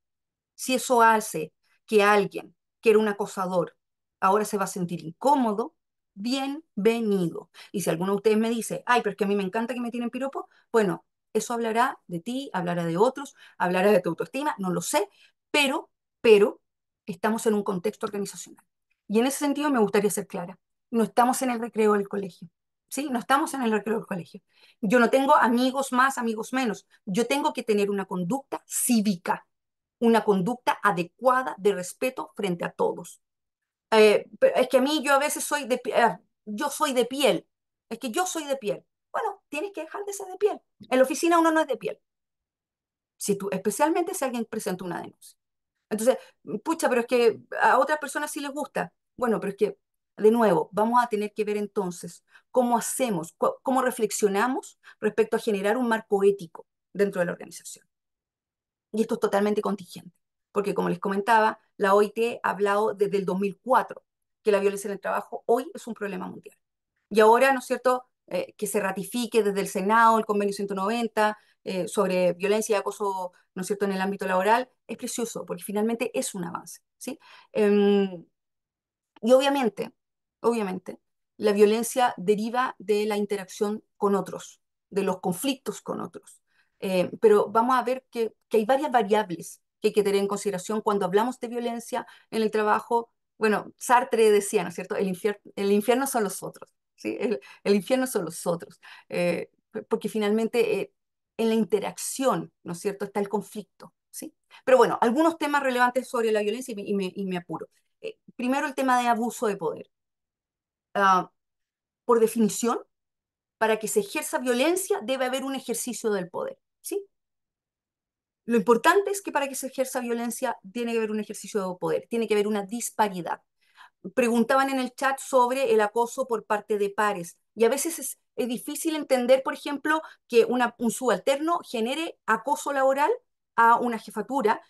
Speaker 3: Si eso hace que alguien, que era un acosador, ahora se va a sentir incómodo, bienvenido. Y si alguno de ustedes me dice, ay, pero es que a mí me encanta que me tiren piropo, bueno, eso hablará de ti, hablará de otros, hablará de tu autoestima, no lo sé, pero, pero estamos en un contexto organizacional. Y en ese sentido me gustaría ser clara. No estamos en el recreo del colegio. ¿sí? No estamos en el recreo del colegio. Yo no tengo amigos más, amigos menos. Yo tengo que tener una conducta cívica, una conducta adecuada de respeto frente a todos. Eh, es que a mí yo a veces soy de, ah, yo soy de piel. Es que yo soy de piel tienes que dejar de ser de piel. En la oficina uno no es de piel. Si tú, especialmente si alguien presenta una denuncia. Entonces, pucha, pero es que a otras personas sí les gusta. Bueno, pero es que, de nuevo, vamos a tener que ver entonces cómo hacemos, cómo reflexionamos respecto a generar un marco ético dentro de la organización. Y esto es totalmente contingente, porque como les comentaba, la OIT ha hablado desde el 2004 que la violencia en el trabajo hoy es un problema mundial. Y ahora, ¿no es cierto?, eh, que se ratifique desde el Senado el Convenio 190 eh, sobre violencia y acoso, ¿no es cierto?, en el ámbito laboral, es precioso, porque finalmente es un avance, ¿sí? Em, y obviamente, obviamente, la violencia deriva de la interacción con otros, de los conflictos con otros. Eh, pero vamos a ver que, hay varias variables que hay que tener en consideración cuando hablamos de violencia en el trabajo. Bueno, Sartre decía, ¿no es cierto?, el, el infierno son los otros el, infierno son los otros, eh, porque finalmente eh, en la interacción, ¿no es cierto?, está el conflicto. ¿sí? Pero bueno, algunos temas relevantes sobre la violencia y me, apuro. Eh, primero el tema de abuso de poder. Ah, por definición, para que se ejerza violencia debe haber un ejercicio del poder. ¿sí? Lo importante es que para que se ejerza violencia tiene que haber un ejercicio de poder, tiene que haber una disparidad preguntaban en el chat sobre el acoso por parte de pares. Y a veces es, difícil entender, por ejemplo, que un subalterno genere acoso laboral a una jefatura,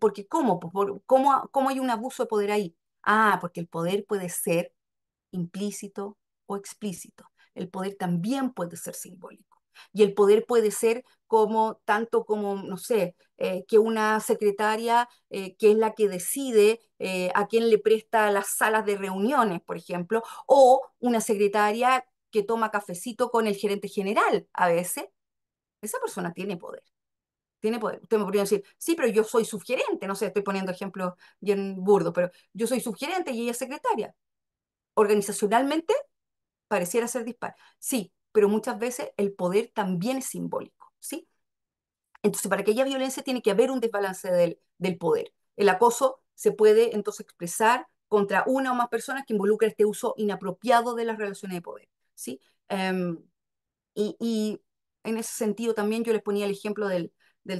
Speaker 3: porque ¿cómo? Pues, ¿cómo? ¿Cómo hay un abuso de poder ahí? Ah, porque el poder puede ser implícito o explícito. El poder también puede ser simbólico. Y el poder puede ser como tanto como, no sé, eh, que una secretaria eh, que es la que decide eh, a quién le presta las salas de reuniones, por ejemplo, o una secretaria que toma cafecito con el gerente general a veces, esa persona tiene poder. Tiene poder. Usted me podría decir, sí, pero yo soy gerente. no sé, estoy poniendo ejemplo bien burdo, pero yo soy gerente y ella es secretaria. Organizacionalmente pareciera ser dispar. Sí, pero muchas veces el poder también es simbólico, ¿sí? Entonces, para que haya violencia tiene que haber un desbalance del, poder. El acoso se puede entonces expresar contra una o más personas que involucra este uso inapropiado de las relaciones de poder, ¿sí? Em, y, en ese sentido también yo les ponía el ejemplo del,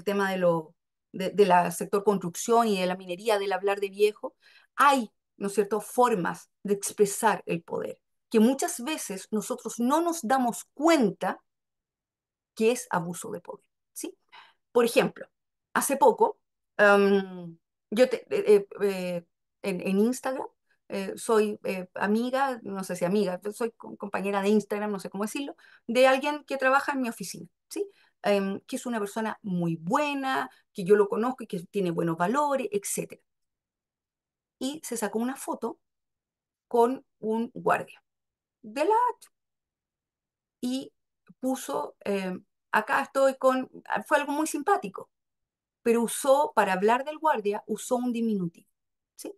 Speaker 3: tema de lo, de, de la sector construcción y de la minería, del hablar de viejo. Hay, ¿no es cierto?, formas de expresar el poder que muchas veces nosotros no nos damos cuenta que es abuso de poder. ¿sí? Por ejemplo, hace poco, em, yo eh, eh, eh, en, Instagram soy amiga, no sé si amiga, soy compañera de Instagram, no sé cómo decirlo, de alguien que trabaja en mi oficina, ¿sí? Em, que es una persona muy buena, que yo lo conozco y que tiene buenos valores, etc. Y se sacó una foto con un guardia. Y puso, eh, acá estoy con, ah, fue algo muy simpático, pero usó, para hablar del guardia, usó un diminutivo. ¿sí?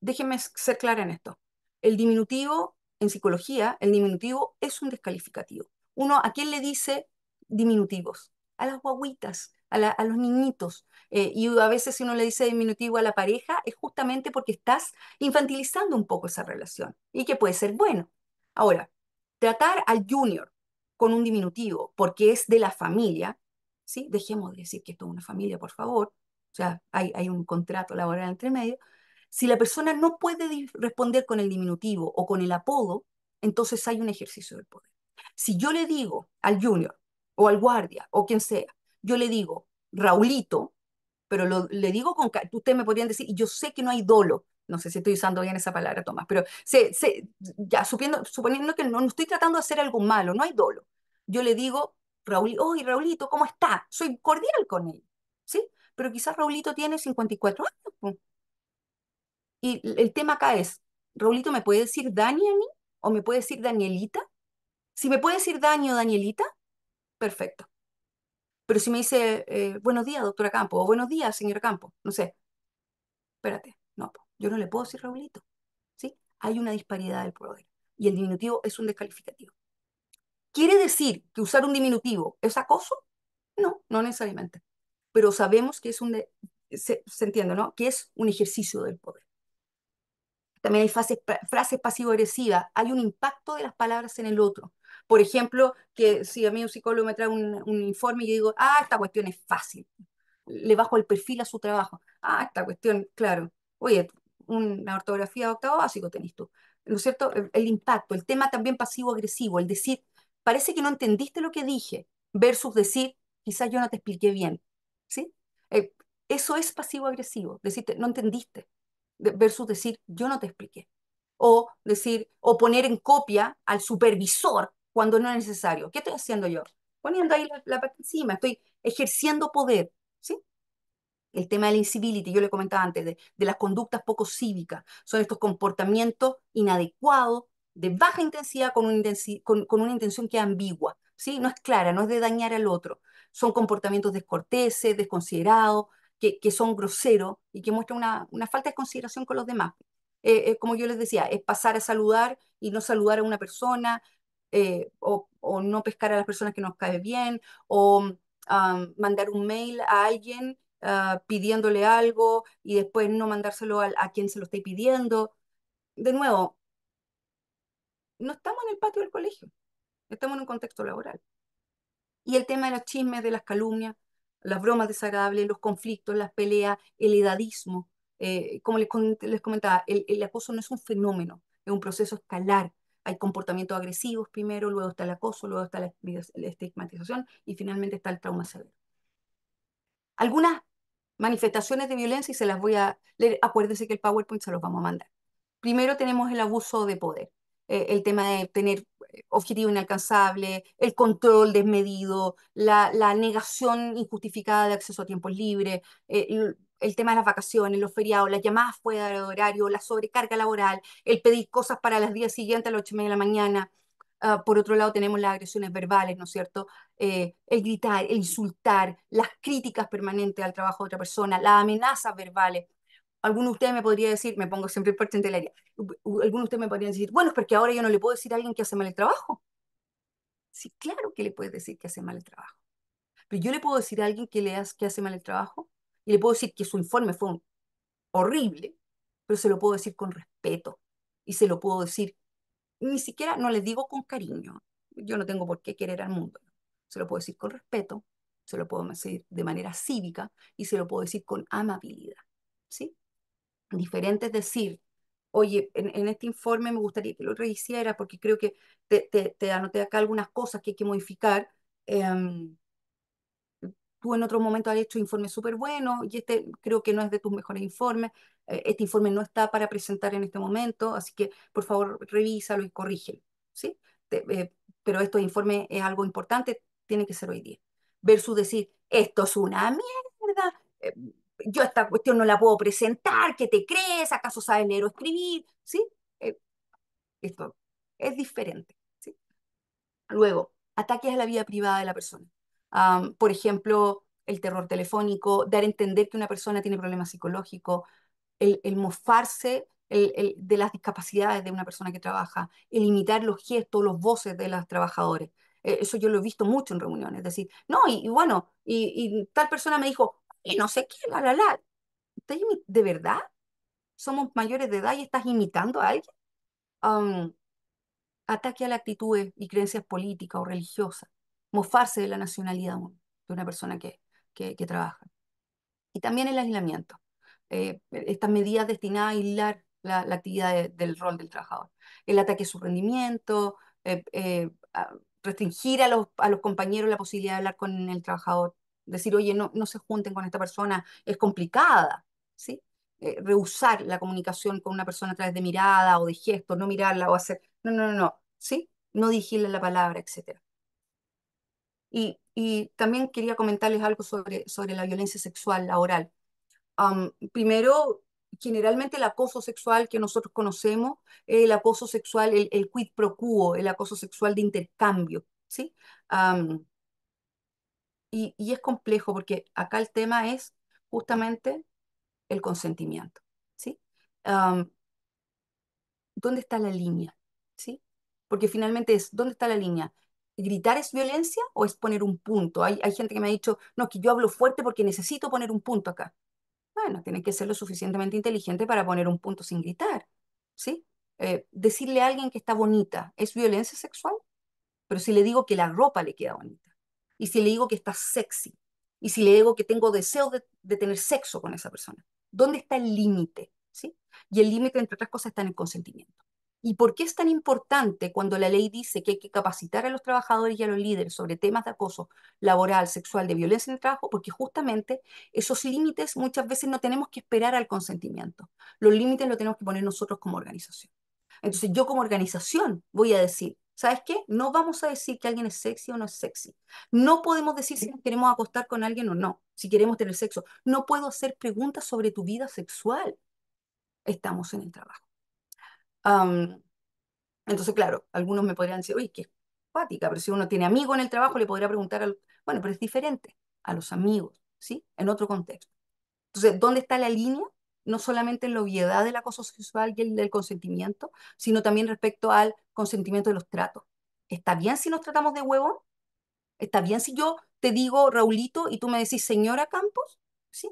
Speaker 3: Déjenme ser clara en esto. El diminutivo, en psicología, el diminutivo es un descalificativo. Uno, ¿a quién le dice diminutivos? A las guaguitas, a, los niñitos. Eh, y a veces si uno le dice diminutivo a la pareja es justamente porque estás infantilizando un poco esa relación y que puede ser bueno. Ahora, tratar al junior con un diminutivo porque es de la familia, ¿sí? dejemos de decir que esto es una familia, por favor, o sea, hay, hay un contrato laboral entre medio, si la persona no puede responder con el diminutivo o con el apodo, entonces hay un ejercicio del poder. Si yo le digo al junior o al guardia o quien sea, yo le digo Raulito, pero le digo con... Ustedes me podrían decir, yo sé que no hay dolo, no sé si estoy usando bien esa palabra, Tomás, pero se, se, ya suponiendo que no, no, estoy tratando de hacer algo malo, no hay dolo. Yo le digo, Raúl, oh, Raulito, ¿cómo está? Soy cordial con él, ¿sí? Pero quizás Raulito tiene 54 años. Y el tema acá es, ¿Raulito me puede decir Dani a mí? ¿O me puede decir Danielita? Si me puede decir Dani o Danielita, perfecto. Pero si me dice, eh, buenos días, doctora Campo, o buenos días, señor Campo, no sé. Espérate, no, yo no le puedo decir Raulito. ¿sí? Hay una disparidad del poder. Y el diminutivo es un descalificativo. ¿Quiere decir que usar un diminutivo es acoso? No, no necesariamente. Pero sabemos que es un, se, entiende, ¿no? Que es un ejercicio del poder. También hay frases, frases pasivo-agresivas. Hay un impacto de las palabras en el otro. Por ejemplo, que si a mí un psicólogo me trae un, informe y digo, ah, esta cuestión es fácil, le bajo el perfil a su trabajo. Ah, esta cuestión, claro. Oye, una ortografía de octavo básico tenés tú. ¿No es cierto? El, impacto, el tema también pasivo-agresivo, el decir, parece que no entendiste lo que dije, versus decir, quizás yo no te expliqué bien. ¿Sí? Eh, eso es pasivo-agresivo, decirte, no entendiste, versus decir, yo no te expliqué. O decir, o poner en copia al supervisor cuando no es necesario. ¿Qué estoy haciendo yo? Poniendo ahí la, la parte encima, estoy ejerciendo poder, ¿sí? El tema de la incivility, yo le comentaba antes, de, de las conductas poco cívicas, son estos comportamientos inadecuados, de baja intensidad con, un con, una intención que es ambigua, ¿sí? No es clara, no es de dañar al otro. Son comportamientos descorteses, desconsiderados, que, que son groseros y que muestran una, una falta de consideración con los demás. Eh, eh, como yo les decía, es pasar a saludar y no saludar a una persona, eh, o, no pescar a las personas que nos cae bien, o mm, mandar un mail a alguien ah, pidiéndole algo y después no mandárselo a, quien se lo esté pidiendo. De nuevo, no estamos en el patio del colegio, estamos en un contexto laboral. Y el tema de los chismes, de las calumnias, las bromas desagradables, los conflictos, las peleas, el edadismo. Eh, como les, comentaba, el acoso no es un fenómeno, es un proceso escalar hay comportamientos agresivos primero, luego está el acoso, luego está la, estigmatización y finalmente está el trauma severo. Algunas manifestaciones de violencia y se las voy a leer. Acuérdense que el PowerPoint se los vamos a mandar. Primero tenemos el abuso de poder, eh, el tema de tener eh, objetivo inalcanzable, el control desmedido, la, negación injustificada de acceso a tiempos libres, eh, el tema de las vacaciones, los feriados, las llamadas fuera de horario, la sobrecarga laboral, el pedir cosas para las días siguientes a las ocho y media de la mañana. Ah, por otro lado, tenemos las agresiones verbales, ¿no es cierto? Eh, el gritar, el insultar, las críticas permanentes al trabajo de otra persona, las amenazas verbales. Alguno de ustedes me podría decir, me pongo siempre el parte área, alguno de ustedes me podría decir, bueno, es porque ahora yo no le puedo decir a alguien que hace mal el trabajo. Sí, claro que le puedes decir que hace mal el trabajo. Pero yo le puedo decir a alguien que, le que hace mal el trabajo y le puedo decir que su informe fue horrible, pero se lo puedo decir con respeto. Y se lo puedo decir, ni siquiera, no le digo con cariño. Yo no tengo por qué querer al mundo. Se lo puedo decir con respeto, se lo puedo decir de manera cívica y se lo puedo decir con amabilidad. ¿sí? Diferente es decir, oye, en, este informe me gustaría que lo rehiciera porque creo que te, te, te anoté acá algunas cosas que hay que modificar. Em, tú en otro momento has hecho informe súper buenos y este creo que no es de tus mejores informes, eh, este informe no está para presentar en este momento, así que por favor revísalo y corrígelo, ¿sí? Eh, pero este informe es algo importante, tiene que ser hoy día. Versus decir, esto es una mierda, eh, yo esta cuestión no la puedo presentar, ¿qué te crees? ¿Acaso sabes leer o escribir? ¿Sí? esto es diferente. ¿sí? Luego, ataques a la vida privada de la persona por ejemplo, el terror telefónico, dar a entender que una persona tiene problemas psicológicos, el, el mofarse de las discapacidades de una persona que trabaja, el imitar los gestos, los voces de los trabajadores. Eh, eso yo lo he visto mucho en reuniones, es decir, no, y, bueno, y, tal persona me dijo, y no sé qué, la, la, la, ¿de verdad? ¿Somos mayores de edad y estás imitando a alguien? ataque a la actitudes y creencias políticas o religiosas mofarse de la nacionalidad de una persona que, trabaja. Y también el aislamiento. Eh, estas medidas destinadas a aislar la, actividad del rol del trabajador. El ataque a su rendimiento, eh, eh, restringir a los, compañeros la posibilidad de hablar con el trabajador. Decir, oye, no, no se junten con esta persona, es complicada. ¿sí? rehusar la comunicación con una persona a través de mirada o de gestos, no mirarla o hacer. No, no, no, no. ¿sí? No dirigirle la palabra, etcétera y, también quería comentarles algo sobre, sobre la violencia sexual laboral. primero, generalmente el acoso sexual que nosotros conocemos, el acoso sexual, el, quid pro quo, el acoso sexual de intercambio, ¿sí? y, y, es complejo porque acá el tema es justamente el consentimiento, ¿sí? ¿Dónde está la línea? ¿Sí? Porque finalmente es, ¿dónde está la línea? gritar es violencia o es poner un punto? Hay, gente que me ha dicho, no, que yo hablo fuerte porque necesito poner un punto acá. Bueno, tiene que ser lo suficientemente inteligente para poner un punto sin gritar, ¿sí? Eh, decirle a alguien que está bonita, ¿es violencia sexual? Pero si le digo que la ropa le queda bonita, y si le digo que está sexy, y si le digo que tengo deseo de, de tener sexo con esa persona, ¿dónde está el límite? ¿Sí? Y el límite, entre otras cosas, está en el consentimiento. ¿Y por qué es tan importante cuando la ley dice que hay que capacitar a los trabajadores y a los líderes sobre temas de acoso laboral, sexual, de violencia en el trabajo? Porque justamente esos límites muchas veces no tenemos que esperar al consentimiento. Los límites los tenemos que poner nosotros como organización. Entonces yo como organización voy a decir, ¿sabes qué? No vamos a decir que alguien es sexy o no es sexy. No podemos decir si queremos acostar con alguien o no, si queremos tener sexo. No puedo hacer preguntas sobre tu vida sexual. Estamos en el trabajo entonces, claro, algunos me podrían decir, uy, qué empática, pero si uno tiene amigos en el trabajo, le podría preguntar, al... bueno, pero es diferente a los amigos, ¿sí? En otro contexto. Entonces, ¿dónde está la línea? No solamente en la obviedad del acoso sexual y el del consentimiento, sino también respecto al consentimiento de los tratos. ¿Está bien si nos tratamos de huevón? ¿Está bien si yo te digo Raulito y tú me decís señora Campos? ¿Sí?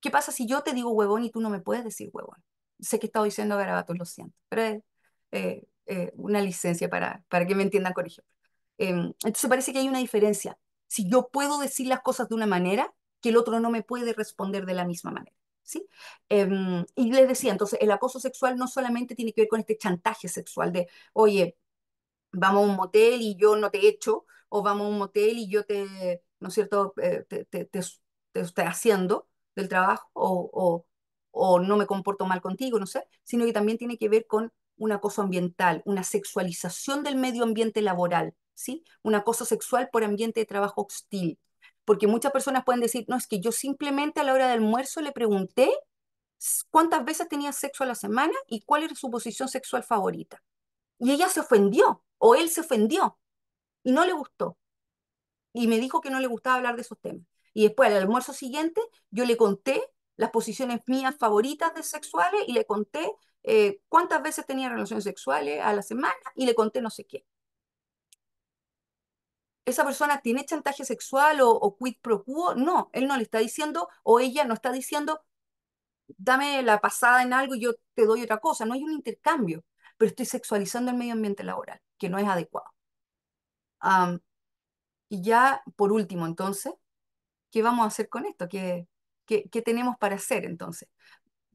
Speaker 3: ¿Qué pasa si yo te digo huevón y tú no me puedes decir huevón? sé que estaba estado diciendo garabatos, lo siento, pero es eh, eh, una licencia para, para que me entiendan con ejemplo. Em, entonces parece que hay una diferencia. Si yo puedo decir las cosas de una manera, que el otro no me puede responder de la misma manera. ¿Sí? Em, y les decía, entonces, el acoso sexual no solamente tiene que ver con este chantaje sexual de, oye, vamos a un motel y yo no te echo, o vamos a un motel y yo te, ¿no es cierto?, eh, te, te, haciendo del trabajo, o, o no me comporto mal contigo, no sé, sino que también tiene que ver con un acoso ambiental, una sexualización del medio ambiente laboral, ¿sí? Un acoso sexual por ambiente de trabajo hostil. Porque muchas personas pueden decir, no, es que yo simplemente a la hora del almuerzo le pregunté cuántas veces tenía sexo a la semana y cuál era su posición sexual favorita. Y ella se ofendió, o él se ofendió, y no le gustó. Y me dijo que no le gustaba hablar de esos temas. Y después, al almuerzo siguiente, yo le conté las posiciones mías favoritas de sexuales y le conté eh, cuántas veces tenía relaciones sexuales a la semana y le conté no sé qué. ¿Esa persona tiene chantaje sexual o, quid pro quo? No, él no le está diciendo o ella no está diciendo, dame la pasada en algo y yo te doy otra cosa. No hay un intercambio, pero estoy sexualizando el medio ambiente laboral, que no es adecuado. y ya, por último, entonces, ¿qué vamos a hacer con esto? ¿Qué, ¿qué, tenemos para hacer entonces?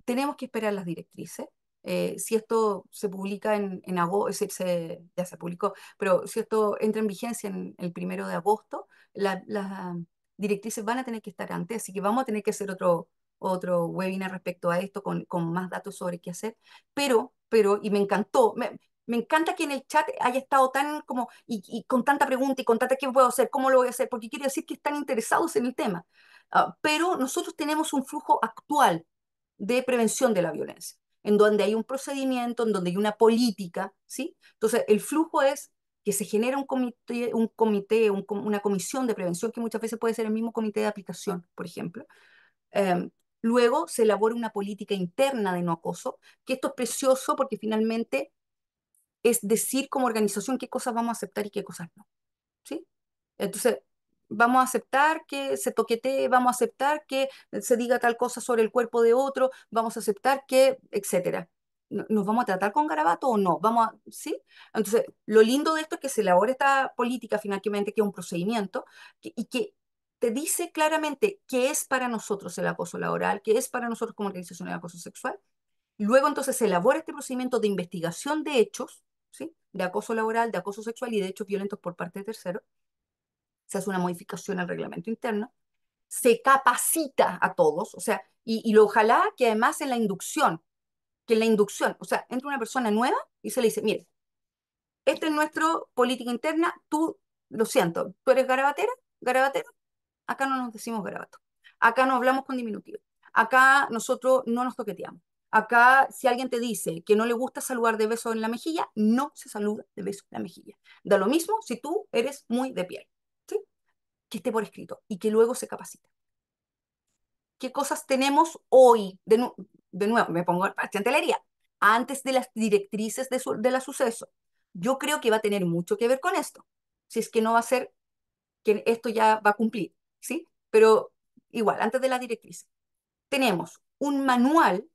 Speaker 3: Tenemos que esperar las directrices. Eh, si esto se publica en, en agosto, se, ya se publicó, pero si esto entra en vigencia en el primero de agosto, las directrices van a tener que estar antes, así que vamos a tener que hacer otro, otro webinar respecto a esto con, con más datos sobre qué hacer, pero, pero, y me encantó, me, me encanta que en el chat haya estado tan como, y, con tanta pregunta y con tanta qué puedo hacer, cómo lo voy a hacer, porque quiere decir que están interesados en el tema. Ah, pero nosotros tenemos un flujo actual de prevención de la violencia, en donde hay un procedimiento, en donde hay una política, ¿sí? Entonces, el flujo es que se genera un comité, un comité una comisión de prevención, que muchas veces puede ser el mismo comité de aplicación, por ejemplo. Em, luego se elabora una política interna de no acoso, que esto es precioso porque finalmente es decir como organización qué cosas vamos a aceptar y qué cosas no. ¿sí? Entonces, vamos a aceptar que se toquetee, vamos a aceptar que se diga tal cosa sobre el cuerpo de otro, vamos a aceptar que, etcétera. ¿Nos vamos a tratar con garabato o no? Vamos ¿sí? Entonces, lo lindo de esto es que se elabora esta política finalmente, que es un procedimiento, y que te dice claramente qué es para nosotros el acoso laboral, qué es para nosotros como organización el acoso sexual. Luego, entonces, se elabora este procedimiento de investigación de hechos, ¿sí? de acoso laboral, de acoso sexual y de hechos violentos por parte de terceros se hace una modificación al reglamento interno, se capacita a todos, o sea, y, lo ojalá que además en la inducción, que en la inducción, o sea, entra una persona nueva y se le dice, mire, esta es nuestra política interna, tú, lo siento, tú eres garabatera, garabatera, acá no nos decimos garabato, acá no hablamos con diminutivo, acá nosotros no nos toqueteamos, acá si alguien te dice que no le gusta saludar de beso en la mejilla, no se saluda de beso en la mejilla. Da lo mismo si tú eres muy de piel esté por escrito y que luego se capacita ¿Qué cosas tenemos hoy? De, nuevo, me pongo la chantelería, antes de las directrices de, la suceso. Yo creo que va a tener mucho que ver con esto, si es que no va a ser que esto ya va a cumplir, ¿sí? Pero igual, antes de las directrices. tenemos un manual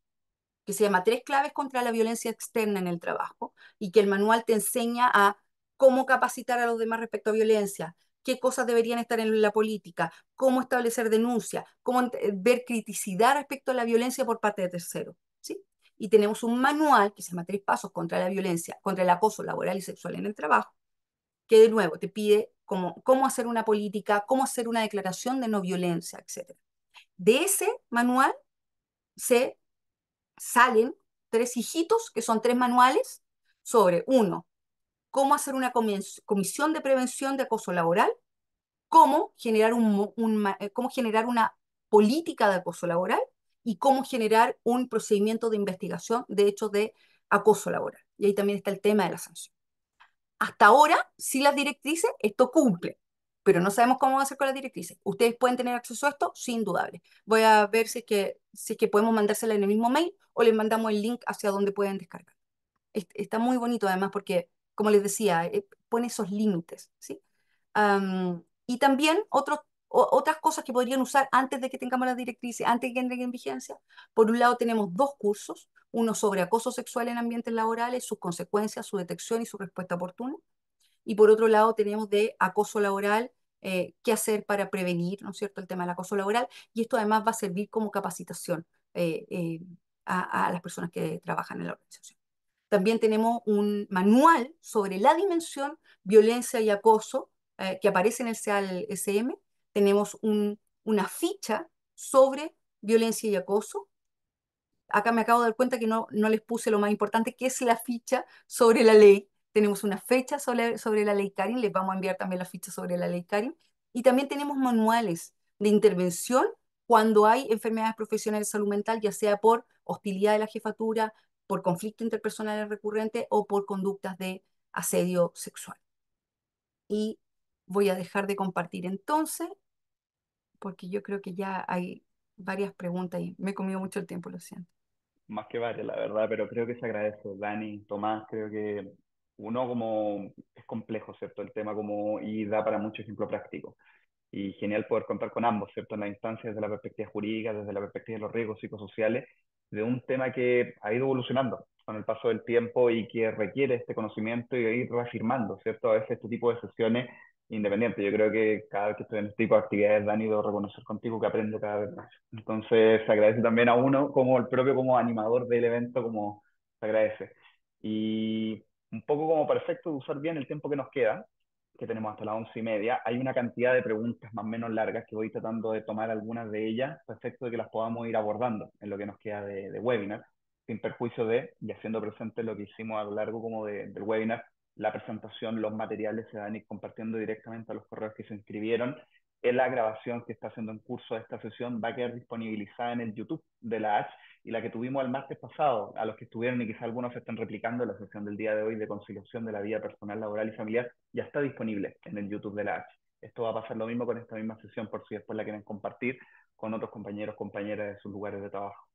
Speaker 3: que se llama Tres claves contra la violencia externa en el trabajo y que el manual te enseña a cómo capacitar a los demás respecto a violencia, qué cosas deberían estar en la política, cómo establecer denuncia, cómo eh, ver criticidad respecto a la violencia por parte de terceros. ¿sí? Y tenemos un manual que se llama Tres Pasos contra la Violencia, contra el acoso laboral y sexual en el trabajo, que de nuevo te pide cómo, cómo hacer una política, cómo hacer una declaración de no violencia, etc. De ese manual se salen tres hijitos, que son tres manuales sobre, uno, cómo hacer una comisión de prevención de acoso laboral, cómo generar, un, eh, cómo generar una política de acoso laboral y cómo generar un procedimiento de investigación de hechos de acoso laboral. Y ahí también está el tema de la sanción. Hasta ahora, si las directrices, esto cumple, pero no sabemos cómo va a ser con las directrices. ¿Ustedes pueden tener acceso a esto? sin indudable. Voy a ver si es que, si es que podemos mandársela en el mismo mail o les mandamos el link hacia donde pueden descargar. Está muy bonito además porque como les decía, eh, pone esos límites, ¿sí? y también otras cosas que podrían usar antes de que tengamos las directrices, antes de que entren en vigencia. Por un lado tenemos dos cursos, uno sobre acoso sexual en ambientes laborales, sus consecuencias, su detección y su respuesta oportuna. Y por otro lado tenemos de acoso laboral, eh, qué hacer para prevenir, ¿no es cierto?, el tema del acoso laboral. Y esto además va a servir como capacitación eh, a las personas que trabajan en la organización. También tenemos un manual sobre la dimensión violencia y acoso eh, que aparece en el CAL-SM. Tenemos una ficha sobre violencia y acoso. Acá me acabo de dar cuenta que no, no les puse lo más importante, que es la ficha sobre la ley. Tenemos una fecha sobre, sobre la ley Karim, les vamos a enviar también la ficha sobre la ley Karim. Y también tenemos manuales de intervención cuando hay enfermedades profesionales de salud mental, ya sea por hostilidad de la jefatura, por conflicto interpersonal recurrente o por conductas de asedio sexual. Y voy a dejar de compartir entonces, porque yo creo que ya hay varias preguntas y me he comido mucho el tiempo, lo siento.
Speaker 1: Más que varias, la verdad, pero creo que se agradece, Dani, Tomás, creo que uno como es complejo, ¿cierto? El tema como y da para mucho ejemplo práctico. Y genial poder contar con ambos, ¿cierto? En las instancia desde la perspectiva jurídica, desde la perspectiva de los riesgos psicosociales de un tema que ha ido evolucionando con el paso del tiempo y que requiere este conocimiento y ir reafirmando, ¿cierto? A veces este tipo de sesiones independientes. Yo creo que cada vez que estoy en este tipo de actividades, Dani, a reconocer contigo que aprendo cada vez más. Entonces, se agradece también a uno como el propio como animador del evento, como se agradece. Y un poco como perfecto de usar bien el tiempo que nos queda, que tenemos hasta las once y media, hay una cantidad de preguntas más o menos largas que voy tratando de tomar algunas de ellas, perfecto de que las podamos ir abordando en lo que nos queda de, webinar, sin perjuicio de, y haciendo presente lo que hicimos a lo largo como de, del webinar, la presentación, los materiales se van a ir compartiendo directamente a los correos que se inscribieron la grabación que está haciendo en curso de esta sesión va a quedar disponibilizada en el YouTube de la H y la que tuvimos el martes pasado, a los que estuvieron y quizá algunos están replicando la sesión del día de hoy de conciliación de la vida personal, laboral y familiar, ya está disponible en el YouTube de la H. Esto va a pasar lo mismo con esta misma sesión por si después la quieren compartir con otros compañeros, compañeras de sus lugares de trabajo.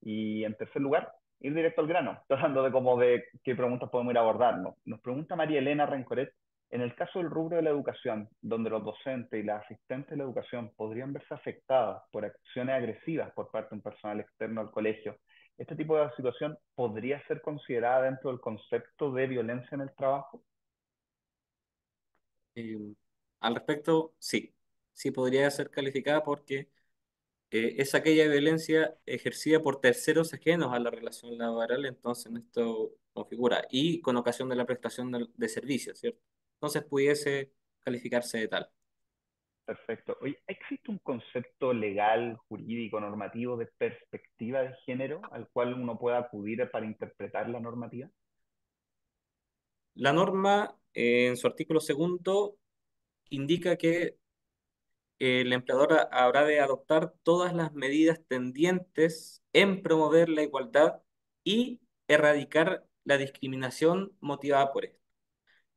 Speaker 1: Y en tercer lugar, ir directo al grano, (laughs) tratando de cómo de qué preguntas podemos ir abordando. Nos pregunta María Elena Rencoret en el caso del rubro de la educación, donde los docentes y las asistentes de la educación podrían verse afectadas por acciones agresivas por parte de un personal externo al colegio, ¿este tipo de situación podría ser considerada dentro del concepto de violencia en el trabajo?
Speaker 2: Em, al respecto, sí, sí podría ser calificada porque eh, es aquella violencia ejercida por terceros ajenos a la relación laboral, entonces esto configura, y con ocasión de la prestación
Speaker 1: de servicios, ¿cierto? entonces pudiese calificarse de tal. Perfecto. ¿existe un concepto legal, jurídico, normativo de perspectiva de género al cual uno pueda acudir para interpretar la normativa?
Speaker 2: La norma, eh, en su artículo segundo, indica que el eh, empleador habrá de adoptar todas las medidas tendientes en promover la igualdad y erradicar la discriminación motivada por esto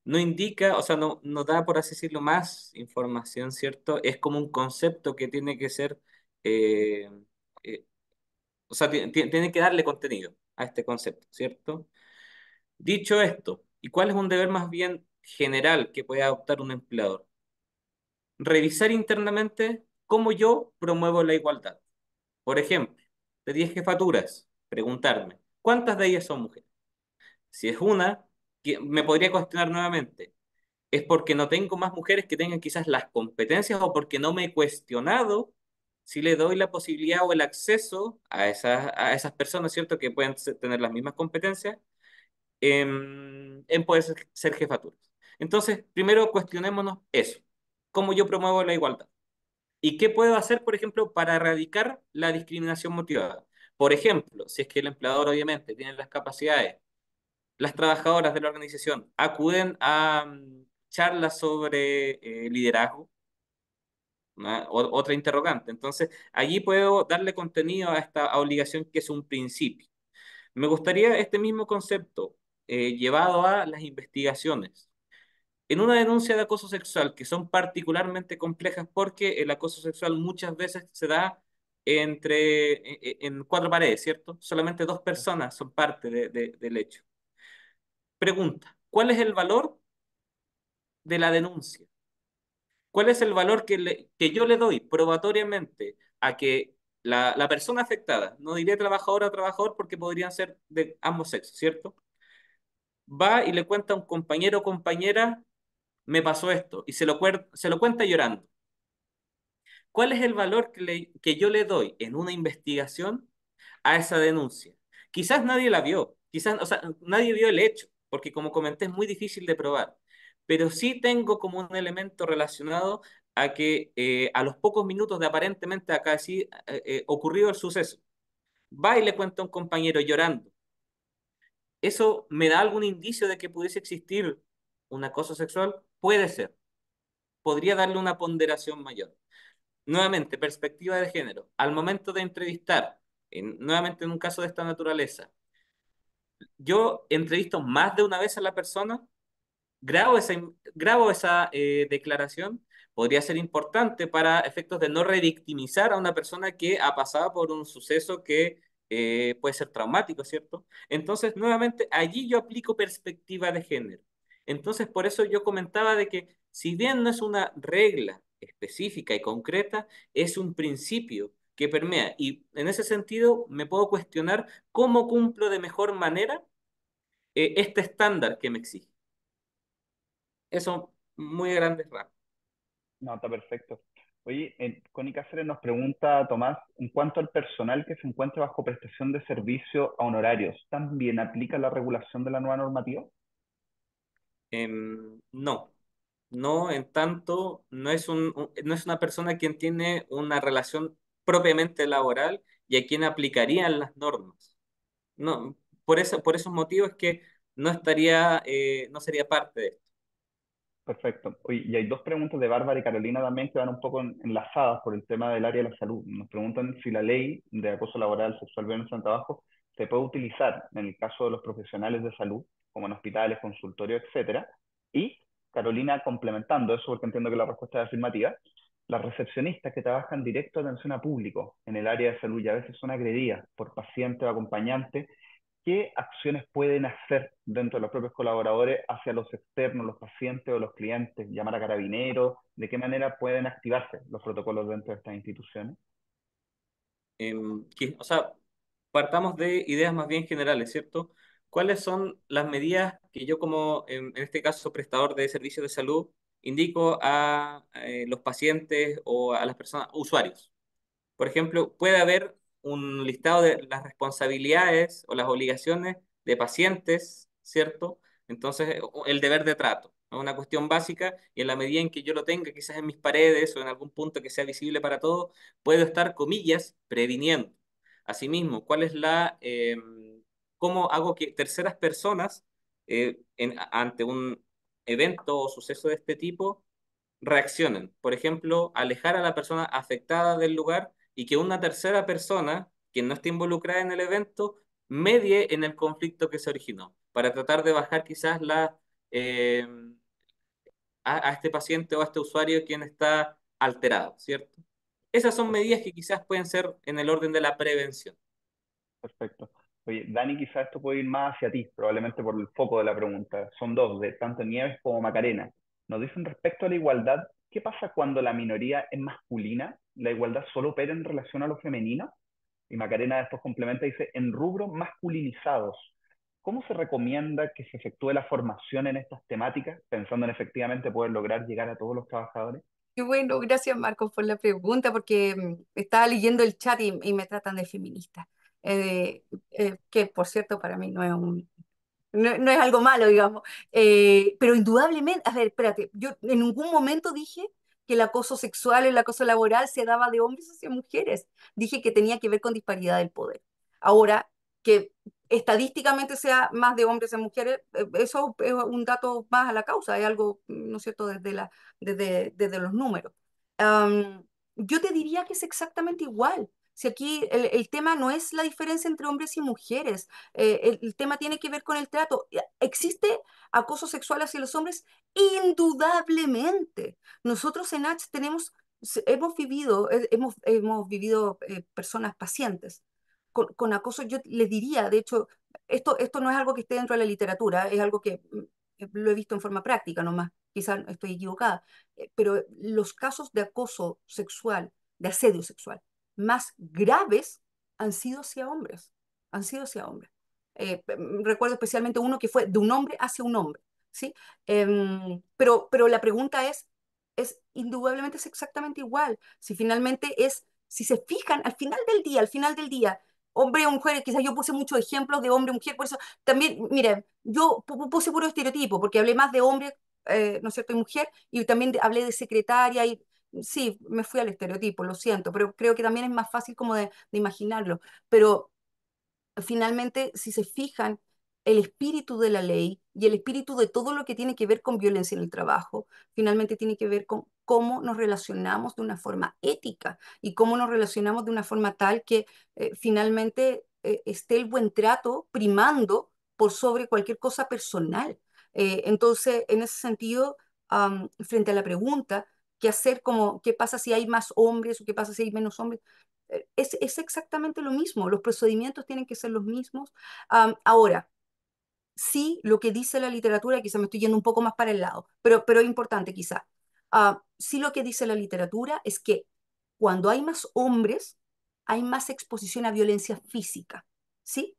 Speaker 2: no indica, o sea, no, da, por así decirlo, más información, ¿cierto? Es como un concepto que tiene que ser, eh, eh, o sea, tiene que darle contenido a este concepto, ¿cierto? Dicho esto, ¿y cuál es un deber más bien general que puede adoptar un empleador? Revisar internamente cómo yo promuevo la igualdad. Por ejemplo, de 10 jefaturas, preguntarme, ¿cuántas de ellas son mujeres? Si es una, me podría cuestionar nuevamente. ¿Es porque no tengo más mujeres que tengan quizás las competencias o porque no me he cuestionado si le doy la posibilidad o el acceso a esas, a esas personas, ¿cierto? Que pueden tener las mismas competencias em, en, poder ser, ser jefaturas. Entonces, primero cuestionémonos eso. ¿Cómo yo promuevo la igualdad? ¿Y qué puedo hacer, por ejemplo, para erradicar la discriminación motivada? Por ejemplo, si es que el empleador obviamente tiene las capacidades las trabajadoras de la organización acuden a mm, charlas sobre eh, liderazgo, otra interrogante. Entonces, allí puedo darle contenido a esta obligación que es un principio. Me gustaría este mismo concepto eh, llevado a las investigaciones. En una denuncia de acoso sexual, que son particularmente complejas porque el acoso sexual muchas veces se da entre, e, e, en, cuatro paredes, ¿cierto? Solamente dos personas son parte del hecho. Pregunta, ¿cuál es el valor de la denuncia? ¿Cuál es el valor que, que yo le doy probatoriamente a que la, persona afectada, no diré trabajador a trabajador porque podrían ser de ambos sexos, ¿cierto? Va y le cuenta a un compañero o compañera, me pasó esto, y se lo, se lo cuenta llorando. ¿Cuál es el valor que, que yo le doy en una investigación a esa denuncia? Quizás nadie la vio, quizás, o sea, nadie vio el hecho, porque como comenté es muy difícil de probar, pero sí tengo como un elemento relacionado a que eh, a los pocos minutos de aparentemente acá sí eh, eh, ocurrido el suceso, va y le cuenta a un compañero llorando. ¿Eso me da algún indicio de que pudiese existir un acoso sexual? Puede ser. Podría darle una ponderación mayor. Nuevamente, perspectiva de género. Al momento de entrevistar, nuevamente en un caso de esta naturaleza, yo entrevisto más de una vez a la persona, grabo esa, grabo esa eh, declaración, podría ser importante para efectos de no redictimizar a una persona que ha pasado por un suceso que eh, puede ser traumático, ¿cierto? Entonces, nuevamente, allí yo aplico perspectiva de género. Entonces, por eso yo comentaba de que si bien no es una regla específica y concreta, es un principio que permea. Y en ese sentido me puedo cuestionar cómo cumplo de mejor manera eh, este estándar que me exige.
Speaker 1: Eso muy grande No, está perfecto. Oye, en, Connie Cáceres nos pregunta, Tomás, en cuanto al personal que se encuentra bajo prestación de servicio a honorarios, ¿también aplica la regulación de la nueva normativa?
Speaker 2: Em, no, no, en tanto, no es, un, no es una persona quien tiene una relación propiamente laboral y a quién aplicarían las normas. No, por, eso, por esos motivos es que no, estaría, eh, no sería parte de esto.
Speaker 1: Perfecto. y hay dos preguntas de Bárbara y Carolina también que van un poco enlazadas por el tema del área de la salud. Nos preguntan si la ley de acoso laboral, sexual, en el trabajo se puede utilizar en el caso de los profesionales de salud, como en hospitales, consultorios, etcétera. Y Carolina, complementando eso, porque entiendo que la respuesta es afirmativa, las recepcionistas que trabajan directo atención a público en el área de salud y a veces son agredidas por pacientes o acompañantes. ¿Qué acciones pueden hacer dentro de los propios colaboradores hacia los externos, los pacientes o los clientes? ¿Llamar a carabineros? ¿De qué manera pueden activarse los protocolos dentro de estas instituciones?
Speaker 2: Em, o sea, partamos de ideas más bien generales, ¿cierto? ¿Cuáles son las medidas que yo como, en este caso, prestador de servicios de salud, indico a eh, los pacientes o a las personas, usuarios. Por ejemplo, puede haber un listado de las responsabilidades o las obligaciones de pacientes, ¿cierto? Entonces, el deber de trato es una cuestión básica y en la medida en que yo lo tenga, quizás en mis paredes o en algún punto que sea visible para todos, puedo estar, comillas, previniendo. Asimismo, ¿cuál es la... Em, ¿Cómo hago que terceras personas eh, ante un evento o suceso de este tipo reaccionen. Por ejemplo, alejar a la persona afectada del lugar y que una tercera persona, quien no esté involucrada en el evento, medie en el conflicto que se originó, para tratar de bajar quizás la, em, a, a, este paciente o a este usuario quien está alterado, ¿cierto? Esas son medidas que quizás pueden ser en el orden de la prevención.
Speaker 1: Perfecto. Oye, Dani, quizás esto puede ir más hacia ti, probablemente por el foco de la pregunta. Son dos, de tanto Nieves como Macarena. Nos dicen respecto a la igualdad, ¿qué pasa cuando la minoría es masculina? ¿La igualdad solo opera en relación a lo femenino? Y Macarena después complementa y dice, en rubros masculinizados, ¿cómo se recomienda que se efectúe la formación en estas
Speaker 3: temáticas, pensando en efectivamente poder lograr llegar a todos los trabajadores? Qué bueno, gracias Marcos por la pregunta, porque mm, estaba leyendo el chat y me tratan de feminista. Eh, eh, que por cierto para mí no es algo malo, digamos, eh, pero indudablemente, a ver, espérate, yo en ningún momento dije que el acoso sexual, el acoso laboral se daba de hombres hacia mujeres, dije que tenía que ver con disparidad del poder. Ahora, que estadísticamente sea más de hombres a mujeres, eso es un dato más a la causa, es algo, ¿no es cierto?, desde, los números. yo te diría que es exactamente igual. Si aquí el, tema no es la diferencia entre hombres y mujeres, eh, el, tema tiene que ver con el trato. Existe acoso sexual hacia los hombres indudablemente. Nosotros en H tenemos, hemos vivido, eh, hemos, hemos vivido eh, personas pacientes con, con, acoso. Yo les diría, de hecho, esto, esto no es algo que esté dentro de la literatura, es algo que mm, lo he visto en forma práctica nomás, quizás estoy equivocada, pero los casos de acoso sexual, de asedio sexual, más graves han sido hacia hombres, han sido hacia hombres. Eh, mm, recuerdo especialmente uno que fue de un hombre hacia un hombre, ¿sí? Em, pero, pero la pregunta es, es indudablemente es exactamente igual, si finalmente es, si se fijan, al final del día, al final del día, hombre o mujer, quizás yo puse muchos ejemplos de hombre o mujer, por eso también, miren, yo puse puro estereotipo, porque hablé más de hombre, eh, ¿no es cierto?, y mujer, y también hablé de secretaria, y sí, me fui al estereotipo, lo siento, pero creo que también es más fácil como de, imaginarlo. Pero finalmente, si se fijan, el espíritu de la ley y el espíritu de todo lo que tiene que ver con violencia en el trabajo, finalmente tiene que ver con cómo nos relacionamos de una forma ética y cómo nos relacionamos de una forma tal que eh, finalmente eh, esté el buen trato primando por sobre cualquier cosa personal. Eh, entonces, en ese sentido, frente a la pregunta que hacer, como qué pasa si hay más hombres o qué pasa si hay menos hombres. Eh, es, es exactamente lo mismo, los procedimientos tienen que ser los mismos. ahora, sí, lo que dice la literatura, quizá me estoy yendo un poco más para el lado, pero, pero importante quizá, ah, sí lo que dice la literatura es que cuando hay más hombres, hay más exposición a violencia física, ¿sí?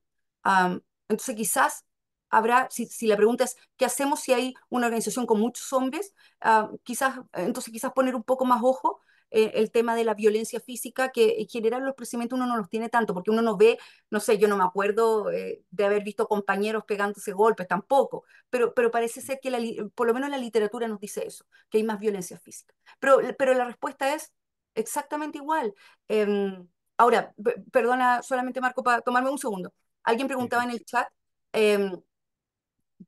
Speaker 3: entonces quizás habrá, si, la pregunta es, ¿qué hacemos si hay una organización con muchos hombres? Ah, quizás, entonces quizás poner un poco más ojo eh, el tema de la violencia física, que en general los procedimientos uno no los tiene tanto, porque uno no ve, no sé, yo no me acuerdo eh, de haber visto compañeros pegándose golpes tampoco, pero, pero parece ser que por lo menos la literatura nos dice eso, que hay más violencia física. Pero, pero la respuesta es exactamente igual. Em, ahora, perdona solamente Marco, para tomarme un segundo. Alguien preguntaba en el chat em,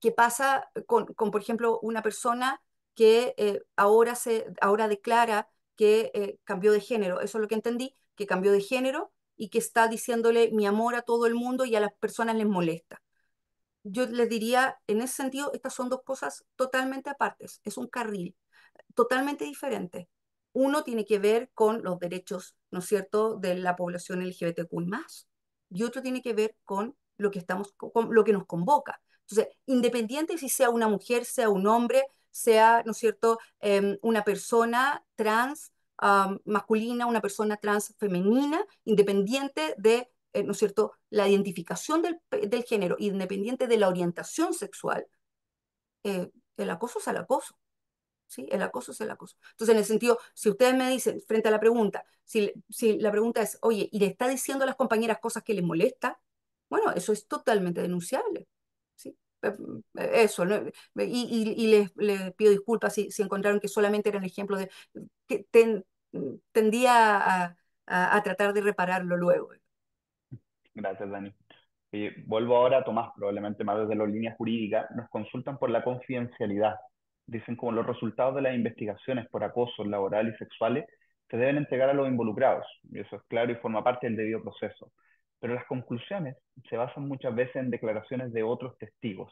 Speaker 3: ¿Qué pasa con, con, por ejemplo, una persona que eh, ahora, se, ahora declara que eh, cambió de género? Eso es lo que entendí, que cambió de género y que está diciéndole mi amor a todo el mundo y a las personas les molesta. Yo les diría, en ese sentido, estas son dos cosas totalmente apartes, es un carril totalmente diferente. Uno tiene que ver con los derechos, ¿no es cierto?, de la población LGBTQ+, y otro tiene que ver con lo que, estamos, con lo que nos convoca. Entonces, independiente si sea una mujer, sea un hombre, sea, ¿no es cierto?, em, una persona trans masculina, una persona trans femenina, independiente de, eh, ¿no es cierto?, la identificación del, del, género, independiente de la orientación sexual, eh, el acoso es el acoso. ¿Sí? El acoso es el acoso. Entonces, en el sentido, si ustedes me dicen, frente a la pregunta, si, si la pregunta es, oye, ¿y le está diciendo a las compañeras cosas que les molesta? Bueno, eso es totalmente denunciable. Eh, eh, eso, y, y, les, pido disculpas si, encontraron que solamente era un ejemplo de que tendía a, tratar de repararlo luego.
Speaker 1: Gracias, Dani. vuelvo ahora a Tomás, probablemente más desde la línea jurídica. Nos consultan por la confidencialidad. Dicen como los resultados de las investigaciones por acoso laboral y sexuales se deben entregar a los involucrados, y eso es claro y forma parte del debido proceso. Pero las conclusiones se basan muchas veces en declaraciones de otros testigos.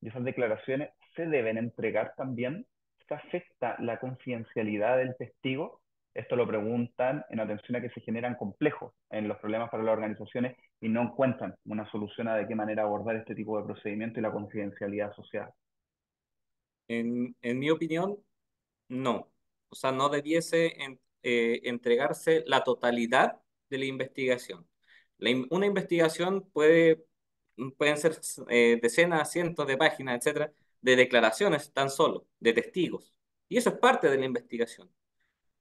Speaker 1: Y esas declaraciones se deben entregar también. afecta la confidencialidad del testigo? Esto lo preguntan en atención a que se generan complejos en los problemas para las organizaciones y no encuentran una solución a de qué manera abordar este tipo de procedimiento y la confidencialidad social. En, mi opinión,
Speaker 2: no. O sea, no debiese eh, entregarse la totalidad de la investigación una investigación puede, pueden ser eh, decenas, cientos de páginas, etcétera, de declaraciones tan solo, de testigos. Y eso es parte de la investigación.